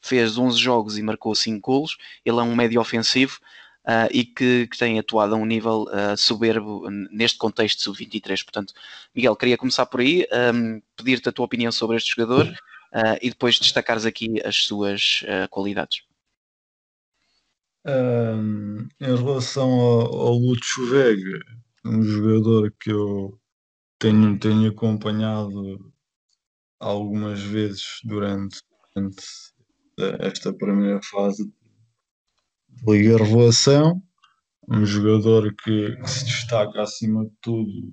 fez 11 jogos e marcou 5 golos. Ele é um médio ofensivo, uh, e que, que têm atuado a um nível uh, soberbo neste contexto sub-23. Portanto, Miguel, queria começar por aí, um, pedir-te a tua opinião sobre este jogador uh, e depois destacares aqui as suas qualidades. Um, em relação ao, ao Lúcio Vega, um jogador que eu tenho, tenho acompanhado algumas vezes durante, durante esta primeira fase de Liga Revelação, um jogador que, que, se destaca acima de tudo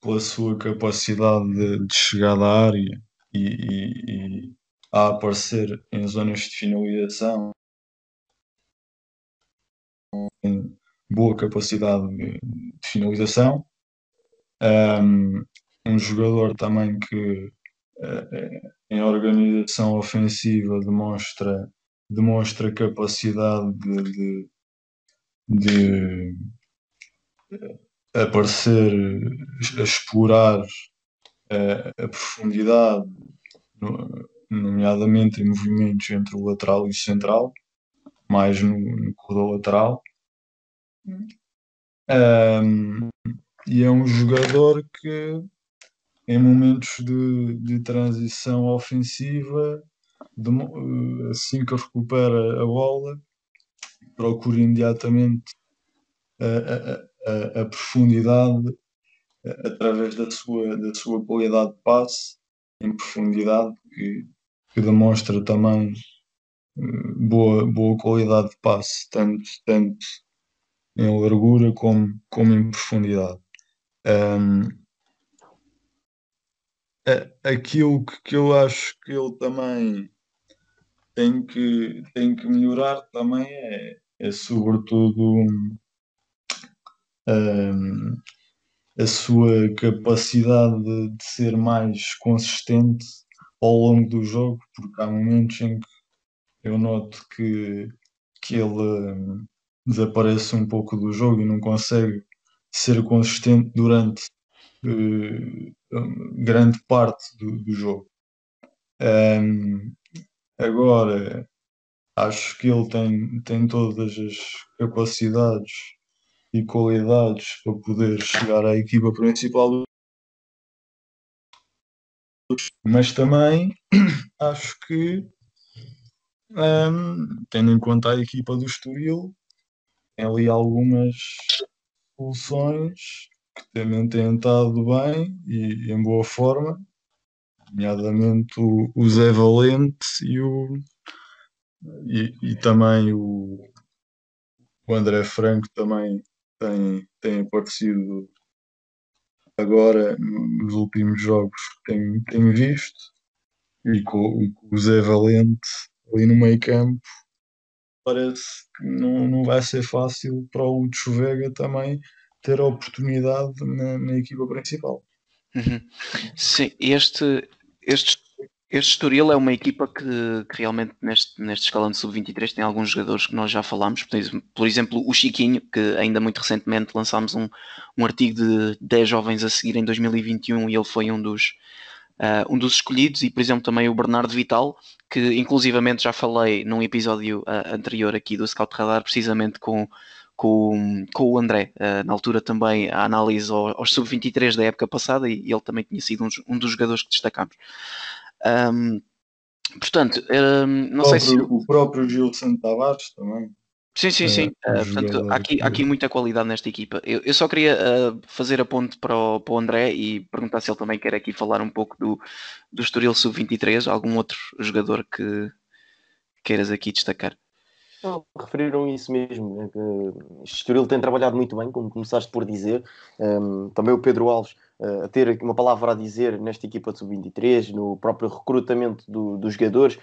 pela sua capacidade de, de chegar à área e, e, e a aparecer em zonas de finalização boa capacidade de, de finalização. Um, um, jogador também que eh, eh, em organização ofensiva demonstra demonstra capacidade de, de, de eh, aparecer, a eh, explorar a, eh, a profundidade, nomeadamente em movimentos entre o lateral e o central, mais no, no corredor lateral. Um, e é um jogador que em momentos de, de transição ofensiva eh, assim que recupera a bola, procura imediatamente a, a, a, a profundidade eh, através da sua, da sua qualidade de passe em profundidade que, que demonstra também eh, boa, boa qualidade de passe, tanto, tanto em largura como, como em profundidade. Um, aquilo que, que eu acho que ele também tem que, tem que melhorar também é, é sobretudo um, a sua capacidade de, de ser mais consistente ao longo do jogo, porque há momentos em que eu noto que, que ele um, desaparece um pouco do jogo e não consegue ser consistente durante uh, grande parte do, do jogo. Um, Agora, acho que ele tem, tem todas as capacidades e qualidades para poder chegar à equipa principal mas também acho que um, tendo em conta a equipa do Estoril tem ali algumas soluções que também têm estado bem e em boa forma nomeadamente o, o Zé Valente e o e, e também o, o, André Franco também tem, tem aparecido agora nos últimos jogos que tenho, tenho visto e com, o Zé Valente ali no meio campo parece que não, não vai ser fácil para o Lúcio Vega também ter a oportunidade na, na equipa principal. Uhum. Sim, este este, este Estoril é uma equipa que, que realmente neste, neste escalão de sub-23 tem alguns jogadores que nós já falámos, por exemplo o Chiquinho, que ainda muito recentemente lançámos um, um artigo de 10 jovens a seguir em 2021 e ele foi um dos, uh, um dos escolhidos, e por exemplo também o Bernardo Vital, que inclusivamente já falei num episódio uh, anterior aqui do Scout Radar, precisamente com com, com o André. Uh, na altura também a análise aos, aos sub-23 da época passada e, ele também tinha sido um, um dos jogadores que destacámos. Um, portanto, não sei se. O próprio Gilson Tavares também. Sim, sim, sim. É, uh, portanto, há aqui, aqui muita qualidade nesta equipa. Eu, eu só queria uh, fazer a ponte para o, para o André e perguntar se ele também quer aqui falar um pouco do, do Estoril Sub-23, algum outro jogador que queiras aqui destacar referiram isso mesmo. Uh, Estoril tem trabalhado muito bem, como começaste por dizer. Um, também o Pedro Alves ah, a ter uma palavra a dizer nesta equipa de sub-23, no próprio recrutamento do, dos jogadores.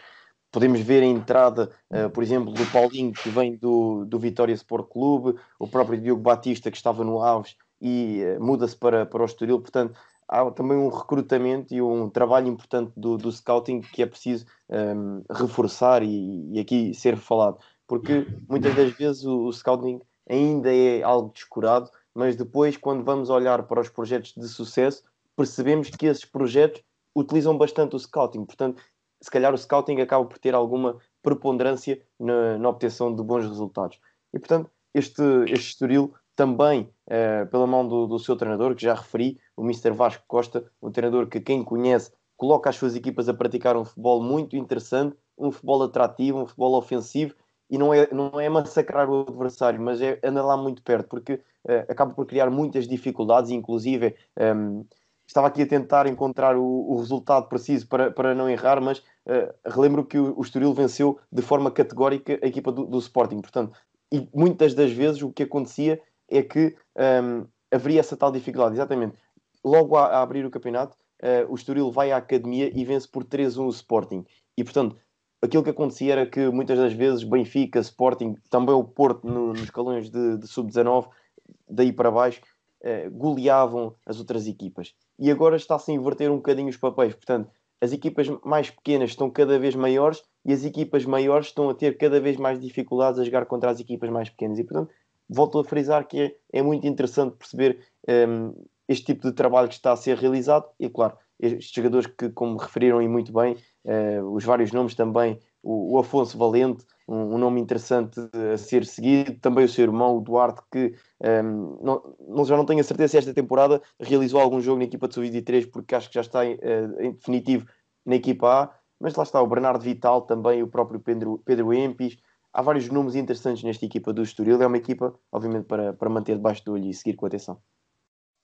Podemos ver a entrada, uh, por exemplo, do Paulinho, que vem do, do Vitória Sport Clube, o próprio Diogo Batista, que estava no Alves e ah, muda-se para, para o Estoril. Portanto, há também um recrutamento e um trabalho importante do, do scouting que é preciso um, reforçar e, e, aqui ser falado porque muitas das vezes o, o scouting ainda é algo descurado, mas depois, quando vamos olhar para os projetos de sucesso, percebemos que esses projetos utilizam bastante o scouting. Portanto, se calhar o scouting acaba por ter alguma preponderância na, na obtenção de bons resultados. E, portanto, este, este Estoril também, eh, pela mão do, do, seu treinador, que já referi, o Mr. Vasco Costa, um treinador que quem conhece coloca as suas equipas a praticar um futebol muito interessante, um futebol atrativo, um futebol ofensivo e não é, não é massacrar o adversário, mas é andar lá muito perto, porque uh, acaba por criar muitas dificuldades, inclusive um, ehm, estava aqui a tentar encontrar o, o, resultado preciso para, para não errar, mas uh, relembro que o, o Estoril venceu de forma categórica a equipa do, do, Sporting, portanto, e muitas das vezes o que acontecia é que um, ehm, haveria essa tal dificuldade, exatamente. Logo a, a abrir o campeonato, uh, o Estoril vai à academia e vence por 3-1 o Sporting. E, portanto, aquilo que acontecia era que muitas das vezes Benfica, Sporting, também o Porto no, nos calões de, de sub-19, daí para baixo, eh, goleavam as outras equipas. E agora está-se a inverter um bocadinho os papéis. Portanto, as equipas mais pequenas estão cada vez maiores e as equipas maiores estão a ter cada vez mais dificuldades a jogar contra as equipas mais pequenas. E, portanto, volto a frisar que é, é muito interessante perceber ehm, este tipo de trabalho que está a ser realizado e, claro, estes jogadores que, como referiram e muito bem, uh, os vários nomes também, o, o Afonso Valente, um, um, nome interessante a ser seguido, também o seu irmão, o Duarte, que um, ehm, não, não, já não tenho a certeza se esta temporada realizou algum jogo na equipa de sub-23, porque acho que já está em, uh, em, definitivo na equipa A, mas lá está o Bernardo Vital também, o próprio Pedro, Pedro Empis, há vários nomes interessantes nesta equipa do Estoril, é uma equipa, obviamente, para, para manter debaixo do olho e seguir com atenção.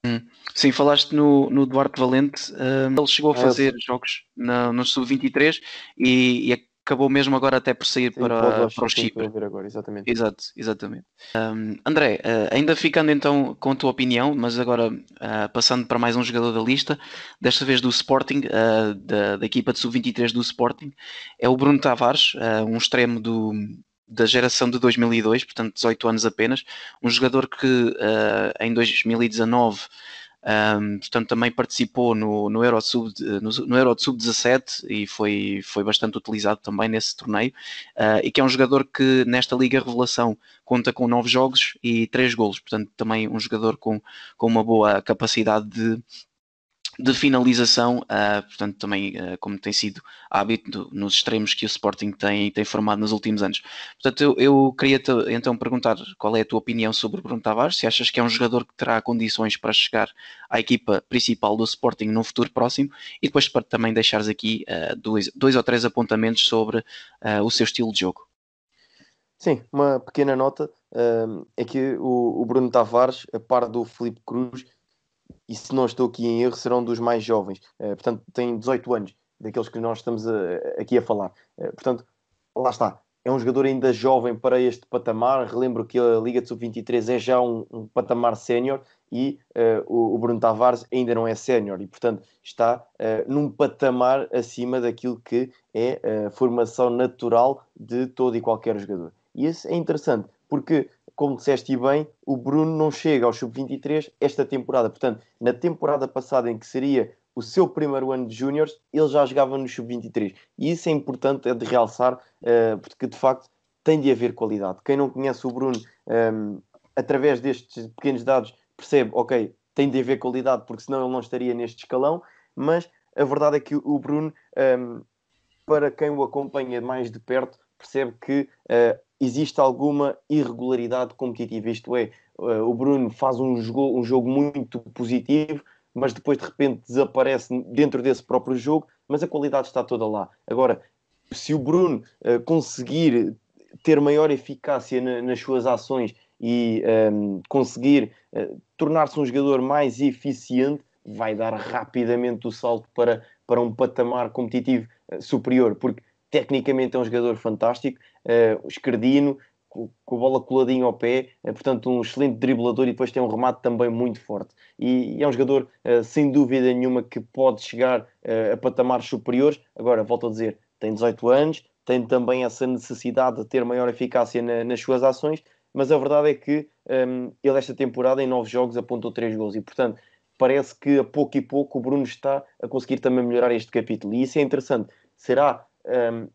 Hum. Sim, falaste no, no Duarte Valente, hum, ele chegou a é. fazer é. jogos na, no Sub-23 e, e, acabou mesmo agora até por sair sim, para, para, o Chipre. Agora, exatamente. Exato, exatamente. Um, André, uh, ainda ficando então com a tua opinião, mas agora uh, passando para mais um jogador da lista, desta vez do Sporting, uh, da, da, equipa de Sub-23 do Sporting, é o Bruno Tavares, um extremo do, da geração de 2002, portanto 18 anos apenas, um jogador que uh, em 2019 um, ehm, portanto, também participou no, no Euro Sub, eh, no, no Euro Sub 17 e foi, foi bastante utilizado também nesse torneio. Uh, e que é um jogador que nesta Liga Revelação conta com nove jogos e três golos, portanto, também um jogador com, com uma boa capacidade de, de finalização, uh, portanto, também uh, como tem sido hábito nos extremos que o Sporting tem, tem formado nos últimos anos. Portanto, eu, eu queria te, então perguntar qual é a tua opinião sobre Bruno Tavares, se achas que é um jogador que terá condições para chegar à equipa principal do Sporting num futuro próximo e depois para também deixares aqui uh, dois, dois ou três apontamentos sobre o seu estilo de jogo. Sim, uma pequena nota é que o, o Bruno Tavares, a par do Felipe Cruz, e se não estou aqui em erro, serão dos mais jovens. Eh, portanto, tem 18 anos, daqueles que nós estamos a, eh, aqui a falar. Eh, portanto, lá está. É um jogador ainda jovem para este patamar. Relembro que a Liga de Sub-23 é já um, um patamar sénior e uh, o, o, Bruno Tavares ainda não é sénior e, portanto, está uh, num patamar acima daquilo que é a formação natural de todo e qualquer jogador. E isso é interessante, porque como disseste bem, o Bruno não chega ao sub-23 esta temporada. Portanto, na temporada passada, em que seria o seu primeiro ano de júniores, ele já jogava no sub-23. E isso é importante é de realçar, eh, porque de facto tem de haver qualidade. Quem não conhece o Bruno, ehm, através destes pequenos dados, percebe, ok, tem de haver qualidade, porque senão ele não estaria neste escalão. Mas a verdade é que o Bruno, ehm, para quem o acompanha mais de perto, percebe que uh, existe alguma irregularidade competitiva, isto é, eh, o Bruno faz um jogo, um jogo muito positivo, mas depois de repente desaparece dentro desse próprio jogo, mas a qualidade está toda lá. Agora, se o Bruno eh, conseguir ter maior eficácia nas suas ações e um, ehm, conseguir eh, tornar-se um jogador mais eficiente, vai dar rapidamente o salto para, para um patamar competitivo superior, porque tecnicamente é um jogador fantástico, uh, esquerdino, com, com a bola coladinha ao pé, uh, portanto, um excelente driblador e depois tem um remate também muito forte. E, e é um jogador, uh, sem dúvida nenhuma, que pode chegar a patamares superiores. Agora, volto a dizer, tem 18 anos, tem também essa necessidade de ter maior eficácia na, nas suas ações, mas a verdade é que um, ehm, ele, esta temporada, em 9 jogos, apontou 3 gols e, portanto parece que a pouco e pouco o Bruno está a conseguir também melhorar este capítulo. E isso é interessante. Será um,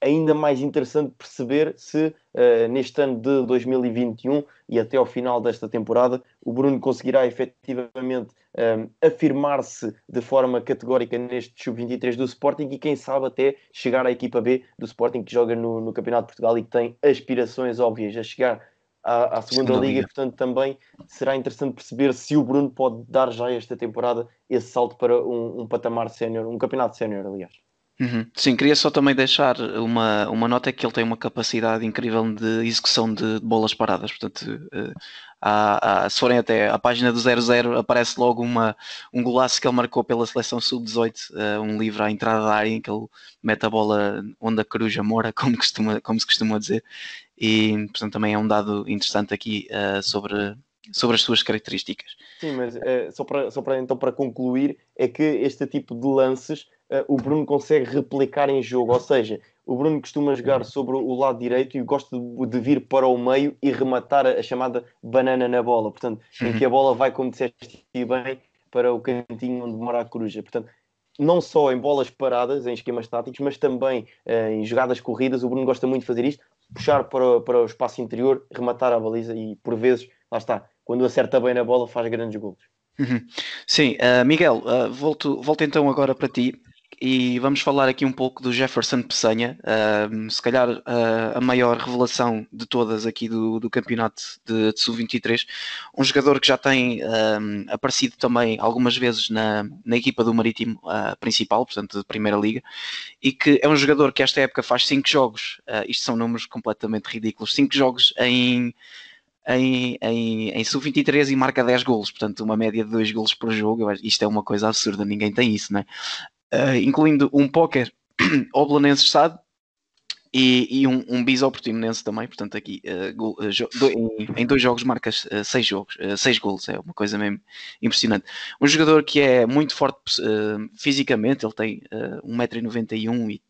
ainda mais interessante perceber se uh, neste ano de 2021 e até ao final desta temporada o Bruno conseguirá efetivamente um, afirmar-se de forma categórica neste sub-23 do Sporting e quem sabe até chegar à equipa B do Sporting que joga no, no Campeonato de Portugal e que tem aspirações óbvias a chegar à, à segunda liga. liga, portanto também será interessante perceber se o Bruno pode dar já esta temporada esse salto para um, um patamar sénior, um campeonato sénior aliás. Uhum. Sim, queria só também deixar uma, uma nota é que ele tem uma capacidade incrível de execução de, de bolas paradas, portanto, uh, há, há, se forem até à página do 00 aparece logo uma, um golaço que ele marcou pela seleção sub-18, uh, eh, um livro à entrada da área em que ele mete a bola onde a coruja mora, como, costuma, como se costuma dizer, e portanto também é um dado interessante aqui uh, sobre sobre as suas características. Sim, mas uh, só, para, só para então para concluir, é que este tipo de lances eh, o Bruno consegue replicar em jogo. Ou seja, o Bruno costuma jogar uhum. sobre o lado direito e gosta de, vir para o meio e rematar a, chamada banana na bola. Portanto, em que a uhum. bola vai, como disseste bem, para o cantinho onde mora a coruja. Portanto, não só em bolas paradas, em esquemas táticos, mas também eh, em jogadas corridas. O Bruno gosta muito de fazer isto, puxar para, para o espaço interior, rematar a baliza e, por vezes, lá está, quando acerta bem na bola, faz grandes gols. Uhum. Sim, uh, Miguel, uh, volto, volto então agora para ti e vamos falar aqui um pouco do Jefferson Peçanha, se calhar uh, a maior revelação de todas aqui do, do campeonato de, de sub-23, um jogador que já tem aparecido também algumas vezes na, na equipa do Marítimo uh, principal, portanto de Primeira Liga, e que é um jogador que esta época faz 5 jogos, uh, isto são números completamente ridículos, 5 jogos em em, em, em sub-23 e marca 10 golos, portanto, uma média de 2 golos por jogo. Isto é uma coisa absurda, ninguém tem isso, é? Eh, incluindo um póquer Oblonenses SAD e, e um, um bis ao Portimonense também, portanto, aqui uh, gol, uh, do, em, em, dois jogos marcas uh, seis jogos, seis gols, é uma coisa mesmo impressionante. Um jogador que é muito forte fisicamente, ele tem uh, 1,91m e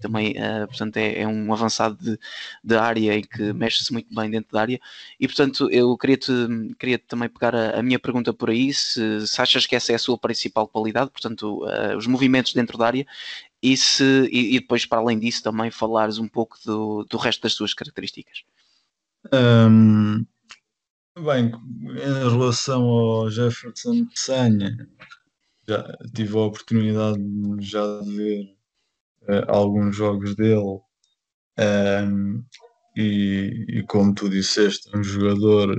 também, portanto, é, é, um avançado de, de área em que mexe-se muito bem dentro da área. E, portanto, eu queria-te queria -te também pegar a, a, minha pergunta por aí, se, se achas que essa é a sua principal qualidade, portanto, os movimentos dentro da área e, se, e, e, depois, para além disso, também falares um pouco do, do resto das suas características. Um, bem, em relação ao Jefferson Senha, já tive a oportunidade já de ver uh, alguns jogos dele um, e, e, como tu disseste, é um jogador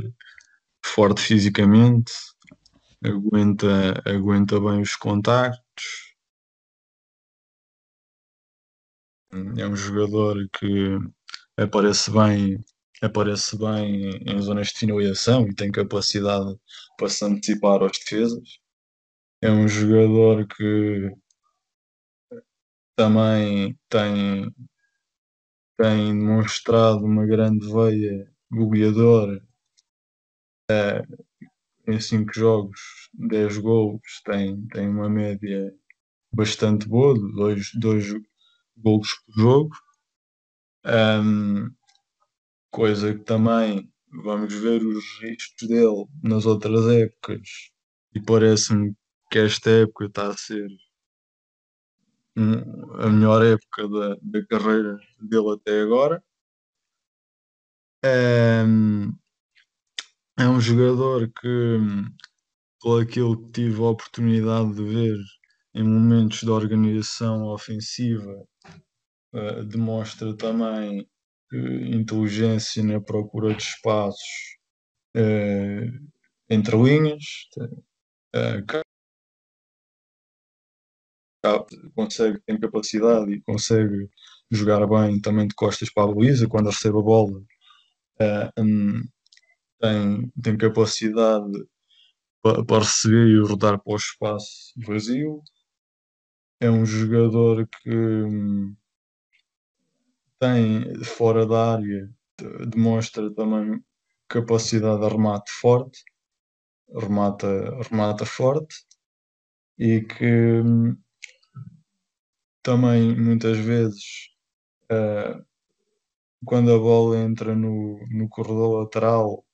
forte fisicamente, aguenta, aguenta bem os contactos, é um jogador que aparece bem, aparece bem em zonas de finalização e tem capacidade para se antecipar às defesas. É um jogador que também tem, tem demonstrado uma grande veia goleadora é, eh, em 5 jogos, 10 gols, tem, tem uma média bastante boa, dois, dois, gols por jogo, um, coisa que também vamos ver os riscos dele nas outras épocas e parece-me que esta época está a ser a melhor época da, da carreira dele até agora. É, é um jogador que, pelo aquilo que tive a oportunidade de ver em momentos de organização ofensiva eh, demonstra também eh, inteligência na procura de espaços eh, entre linhas. consegue, tem capacidade e consegue jogar bem também de costas para a Luísa quando recebe a bola. Um, tem, tem capacidade para, para receber e rodar para o espaço vazio. É um jogador que hum, tem fora da área, demonstra também capacidade de remate forte, remata, remata forte e que hum, também muitas vezes uh, quando a bola entra no, no corredor lateral,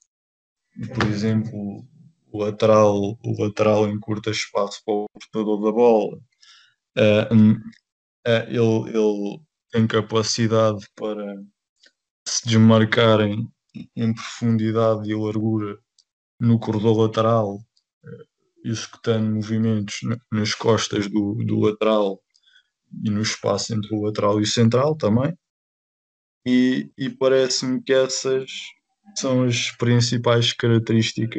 por exemplo, o lateral, o lateral encurta espaço para o portador da bola, uh, uh, ele, ele têm capacidade para se desmarcarem em profundidade e largura no corredor lateral, eh, executando movimentos nas costas do, do lateral e no espaço entre o lateral e o central também. E, e parece-me que essas são as principais características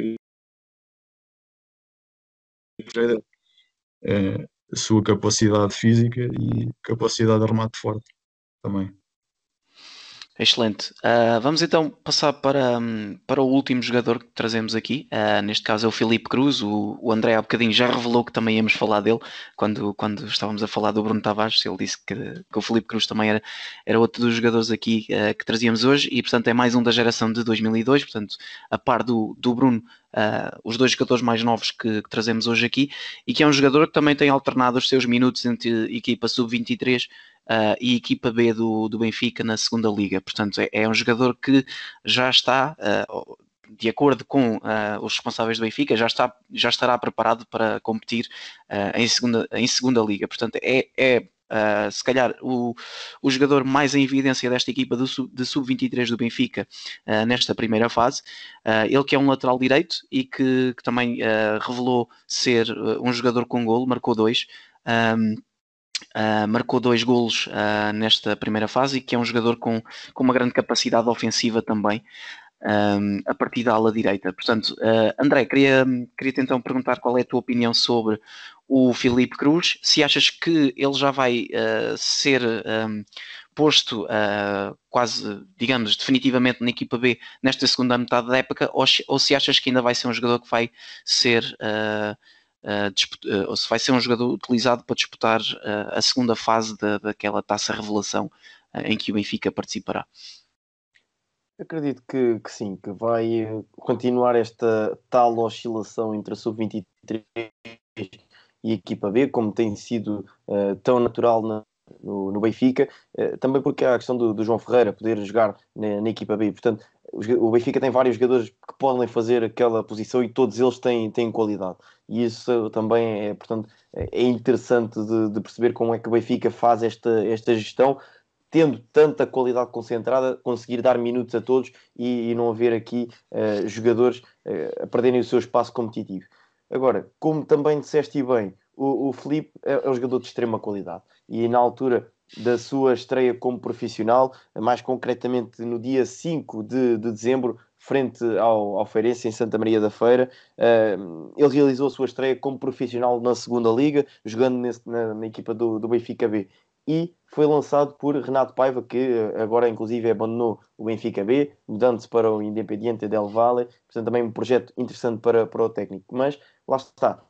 é, a sua capacidade física e capacidade de remate forte também. Excelente. Uh, vamos então passar para, hum, para o último jogador que trazemos aqui. Uh, neste caso é o Filipe Cruz. O, o André há bocadinho já revelou que também íamos falar dele quando, quando estávamos a falar do Bruno Tavares. Ele disse que, que o Filipe Cruz também era, era outro dos jogadores aqui uh, que trazíamos hoje e, portanto, é mais um da geração de 2002. Portanto, a par do, do Bruno, uh, os dois jogadores mais novos que, que, trazemos hoje aqui, e que é um jogador que também tem alternado os seus minutos entre equipa sub-23 uh, ah, e equipa B do, do Benfica na segunda liga. Portanto, é, é um jogador que já está, uh, de acordo com uh, os responsáveis do Benfica, já, está, já estará preparado para competir uh, em, segunda, em segunda liga. Portanto, é, é Uh, se calhar o, o jogador mais em evidência desta equipa do sub, de sub-23 do Benfica uh, nesta primeira fase. Uh, ele que é um lateral direito e que, que também revelou ser um jogador com golo, marcou dois. Um, Uh, marcou dois golos uh, nesta primeira fase e que é um jogador com, com uma grande capacidade ofensiva também um, a partir da ala direita. Portanto, uh, André, queria, queria então perguntar qual é a tua opinião sobre o Filipe Cruz, se achas que ele já vai uh, ser um, ehm, posto uh, quase, digamos, definitivamente na equipa B nesta segunda metade da época, ou, ou se achas que ainda vai ser um jogador que vai ser uh, uh, ou se vai ser um jogador utilizado para disputar a segunda fase daquela taça revelação em que o Benfica participará. Acredito que, que, sim, que vai continuar esta tal oscilação entre a sub-23 e equipa B, como tem sido uh, tão natural na, no, no, Benfica, uh, também porque há a questão do, do João Ferreira poder jogar na, na equipa B. Portanto, o Benfica tem vários jogadores que podem fazer aquela posição e todos eles têm, têm qualidade. E isso também é, portanto, é interessante de, de perceber como é que o Benfica faz esta, esta gestão, tendo tanta qualidade concentrada, conseguir dar minutos a todos e, e não haver aqui uh, jogadores uh, a perderem o seu espaço competitivo. Agora, como também disseste bem, o, o Felipe é, é um jogador de extrema qualidade e na altura da sua estreia como profissional, mais concretamente no dia 5 de, de dezembro, frente ao, ao Feirense, em Santa Maria da Feira. Uh, ele realizou a sua estreia como profissional na segunda Liga, jogando nesse, na, na, equipa do, do Benfica B. E foi lançado por Renato Paiva, que eh, agora inclusive abandonou o Benfica B, mudando-se para o Independiente del Valle. Portanto, também um projeto interessante para, para o técnico. Mas lá está.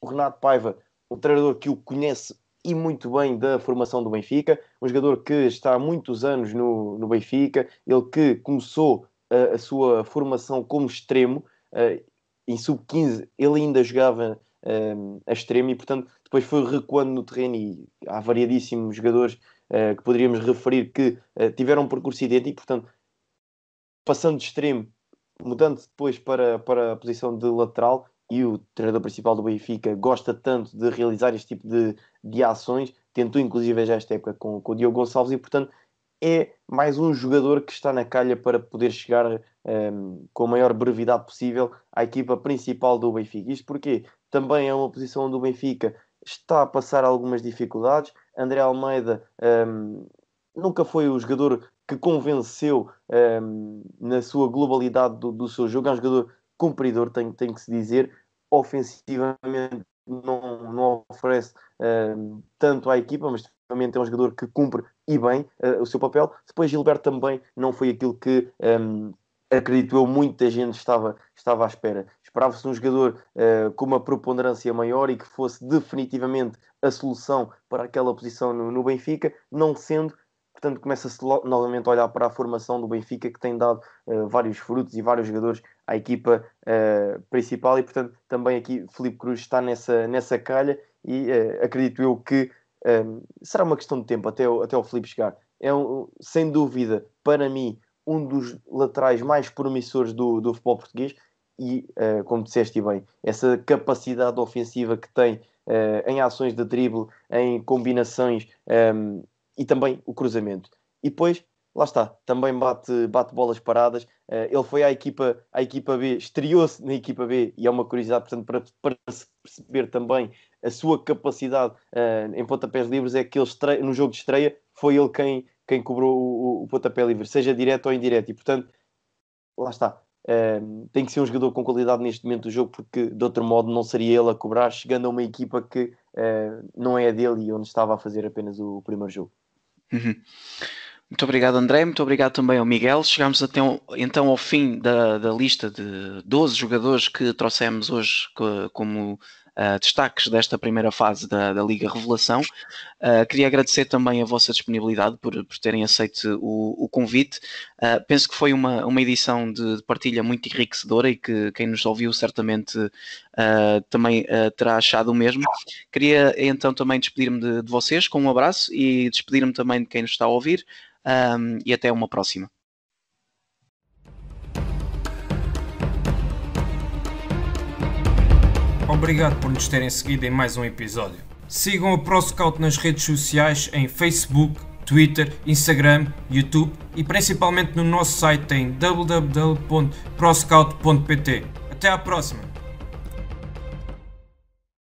O Renato Paiva, um treinador que o conhece e muito bem da formação do Benfica, um jogador que está há muitos anos no, no Benfica, ele que começou a, eh, a sua formação como extremo, uh, em sub-15 ele ainda jogava eh, a extremo e, portanto, depois foi recuando no terreno e há variadíssimos jogadores uh, que poderíamos referir que uh, tiveram um percurso idêntico, portanto, passando de extremo, mudando depois para, para a posição de lateral, e o treinador principal do Benfica gosta tanto de realizar este tipo de, de ações, tentou inclusive já esta época com, com o Diogo Gonçalves e, portanto, é mais um jogador que está na calha para poder chegar um, ehm, com a maior brevidade possível à equipa principal do Benfica. Isto porque também é uma posição onde o Benfica está a passar algumas dificuldades. André Almeida um, ehm, nunca foi o jogador que convenceu um, ehm, na sua globalidade do, do seu jogo. É um jogador cumpridor, tem, tem que se dizer, ofensivamente não, não oferece uh, tanto à equipa, mas defensivamente é um jogador que cumpre e bem uh, o seu papel. Depois Gilberto também não foi aquilo que um, acredito eu muita gente estava, estava à espera. Esperava-se um jogador uh, com uma preponderância maior e que fosse definitivamente a solução para aquela posição no, no Benfica, não sendo, portanto, começa-se novamente a olhar para a formação do Benfica, que tem dado uh, vários frutos e vários jogadores à equipa uh, principal e, portanto, também aqui Felipe Cruz está nessa, nessa calha e uh, acredito eu que um, ehm, será uma questão de tempo até, até o Felipe chegar. É, um, sem dúvida, para mim, um dos laterais mais promissores do, do futebol português e, uh, como disseste bem, essa capacidade ofensiva que tem em ações de drible, em combinações um, ehm, e também o cruzamento. E depois lá está, também bate, bate bolas paradas. Uh, ele foi à equipa, à equipa B, estreou-se na equipa B e é uma curiosidade, portanto, para, para se perceber também a sua capacidade uh, em pontapés livres, é que ele estreia, no jogo de estreia foi ele quem, quem cobrou o, o pontapé livre, seja direto ou indireto, e portanto, lá está. Uh, tem que ser um jogador com qualidade neste momento do jogo, porque de outro modo não seria ele a cobrar, chegando a uma equipa que não é a dele e onde estava a fazer apenas o, o primeiro jogo. Uhum. Muito obrigado, André. Muito obrigado também ao Miguel. Chegámos até então ao fim da, da lista de 12 jogadores que trouxemos hoje como Uh, destaques desta primeira fase da, da Liga Revelação. Uh, queria agradecer também a vossa disponibilidade por, por terem aceito o, o convite. Uh, penso que foi uma, uma edição de, de, partilha muito enriquecedora e que quem nos ouviu certamente também terá achado o mesmo. Queria então também despedir-me de, de vocês com um abraço e despedir-me também de quem nos está a ouvir um, e até uma próxima. Obrigado por nos terem seguido em mais um episódio. Sigam o ProScout nas redes sociais em Facebook, Twitter, Instagram, YouTube e principalmente no nosso site em www.proscout.pt. Até à próxima!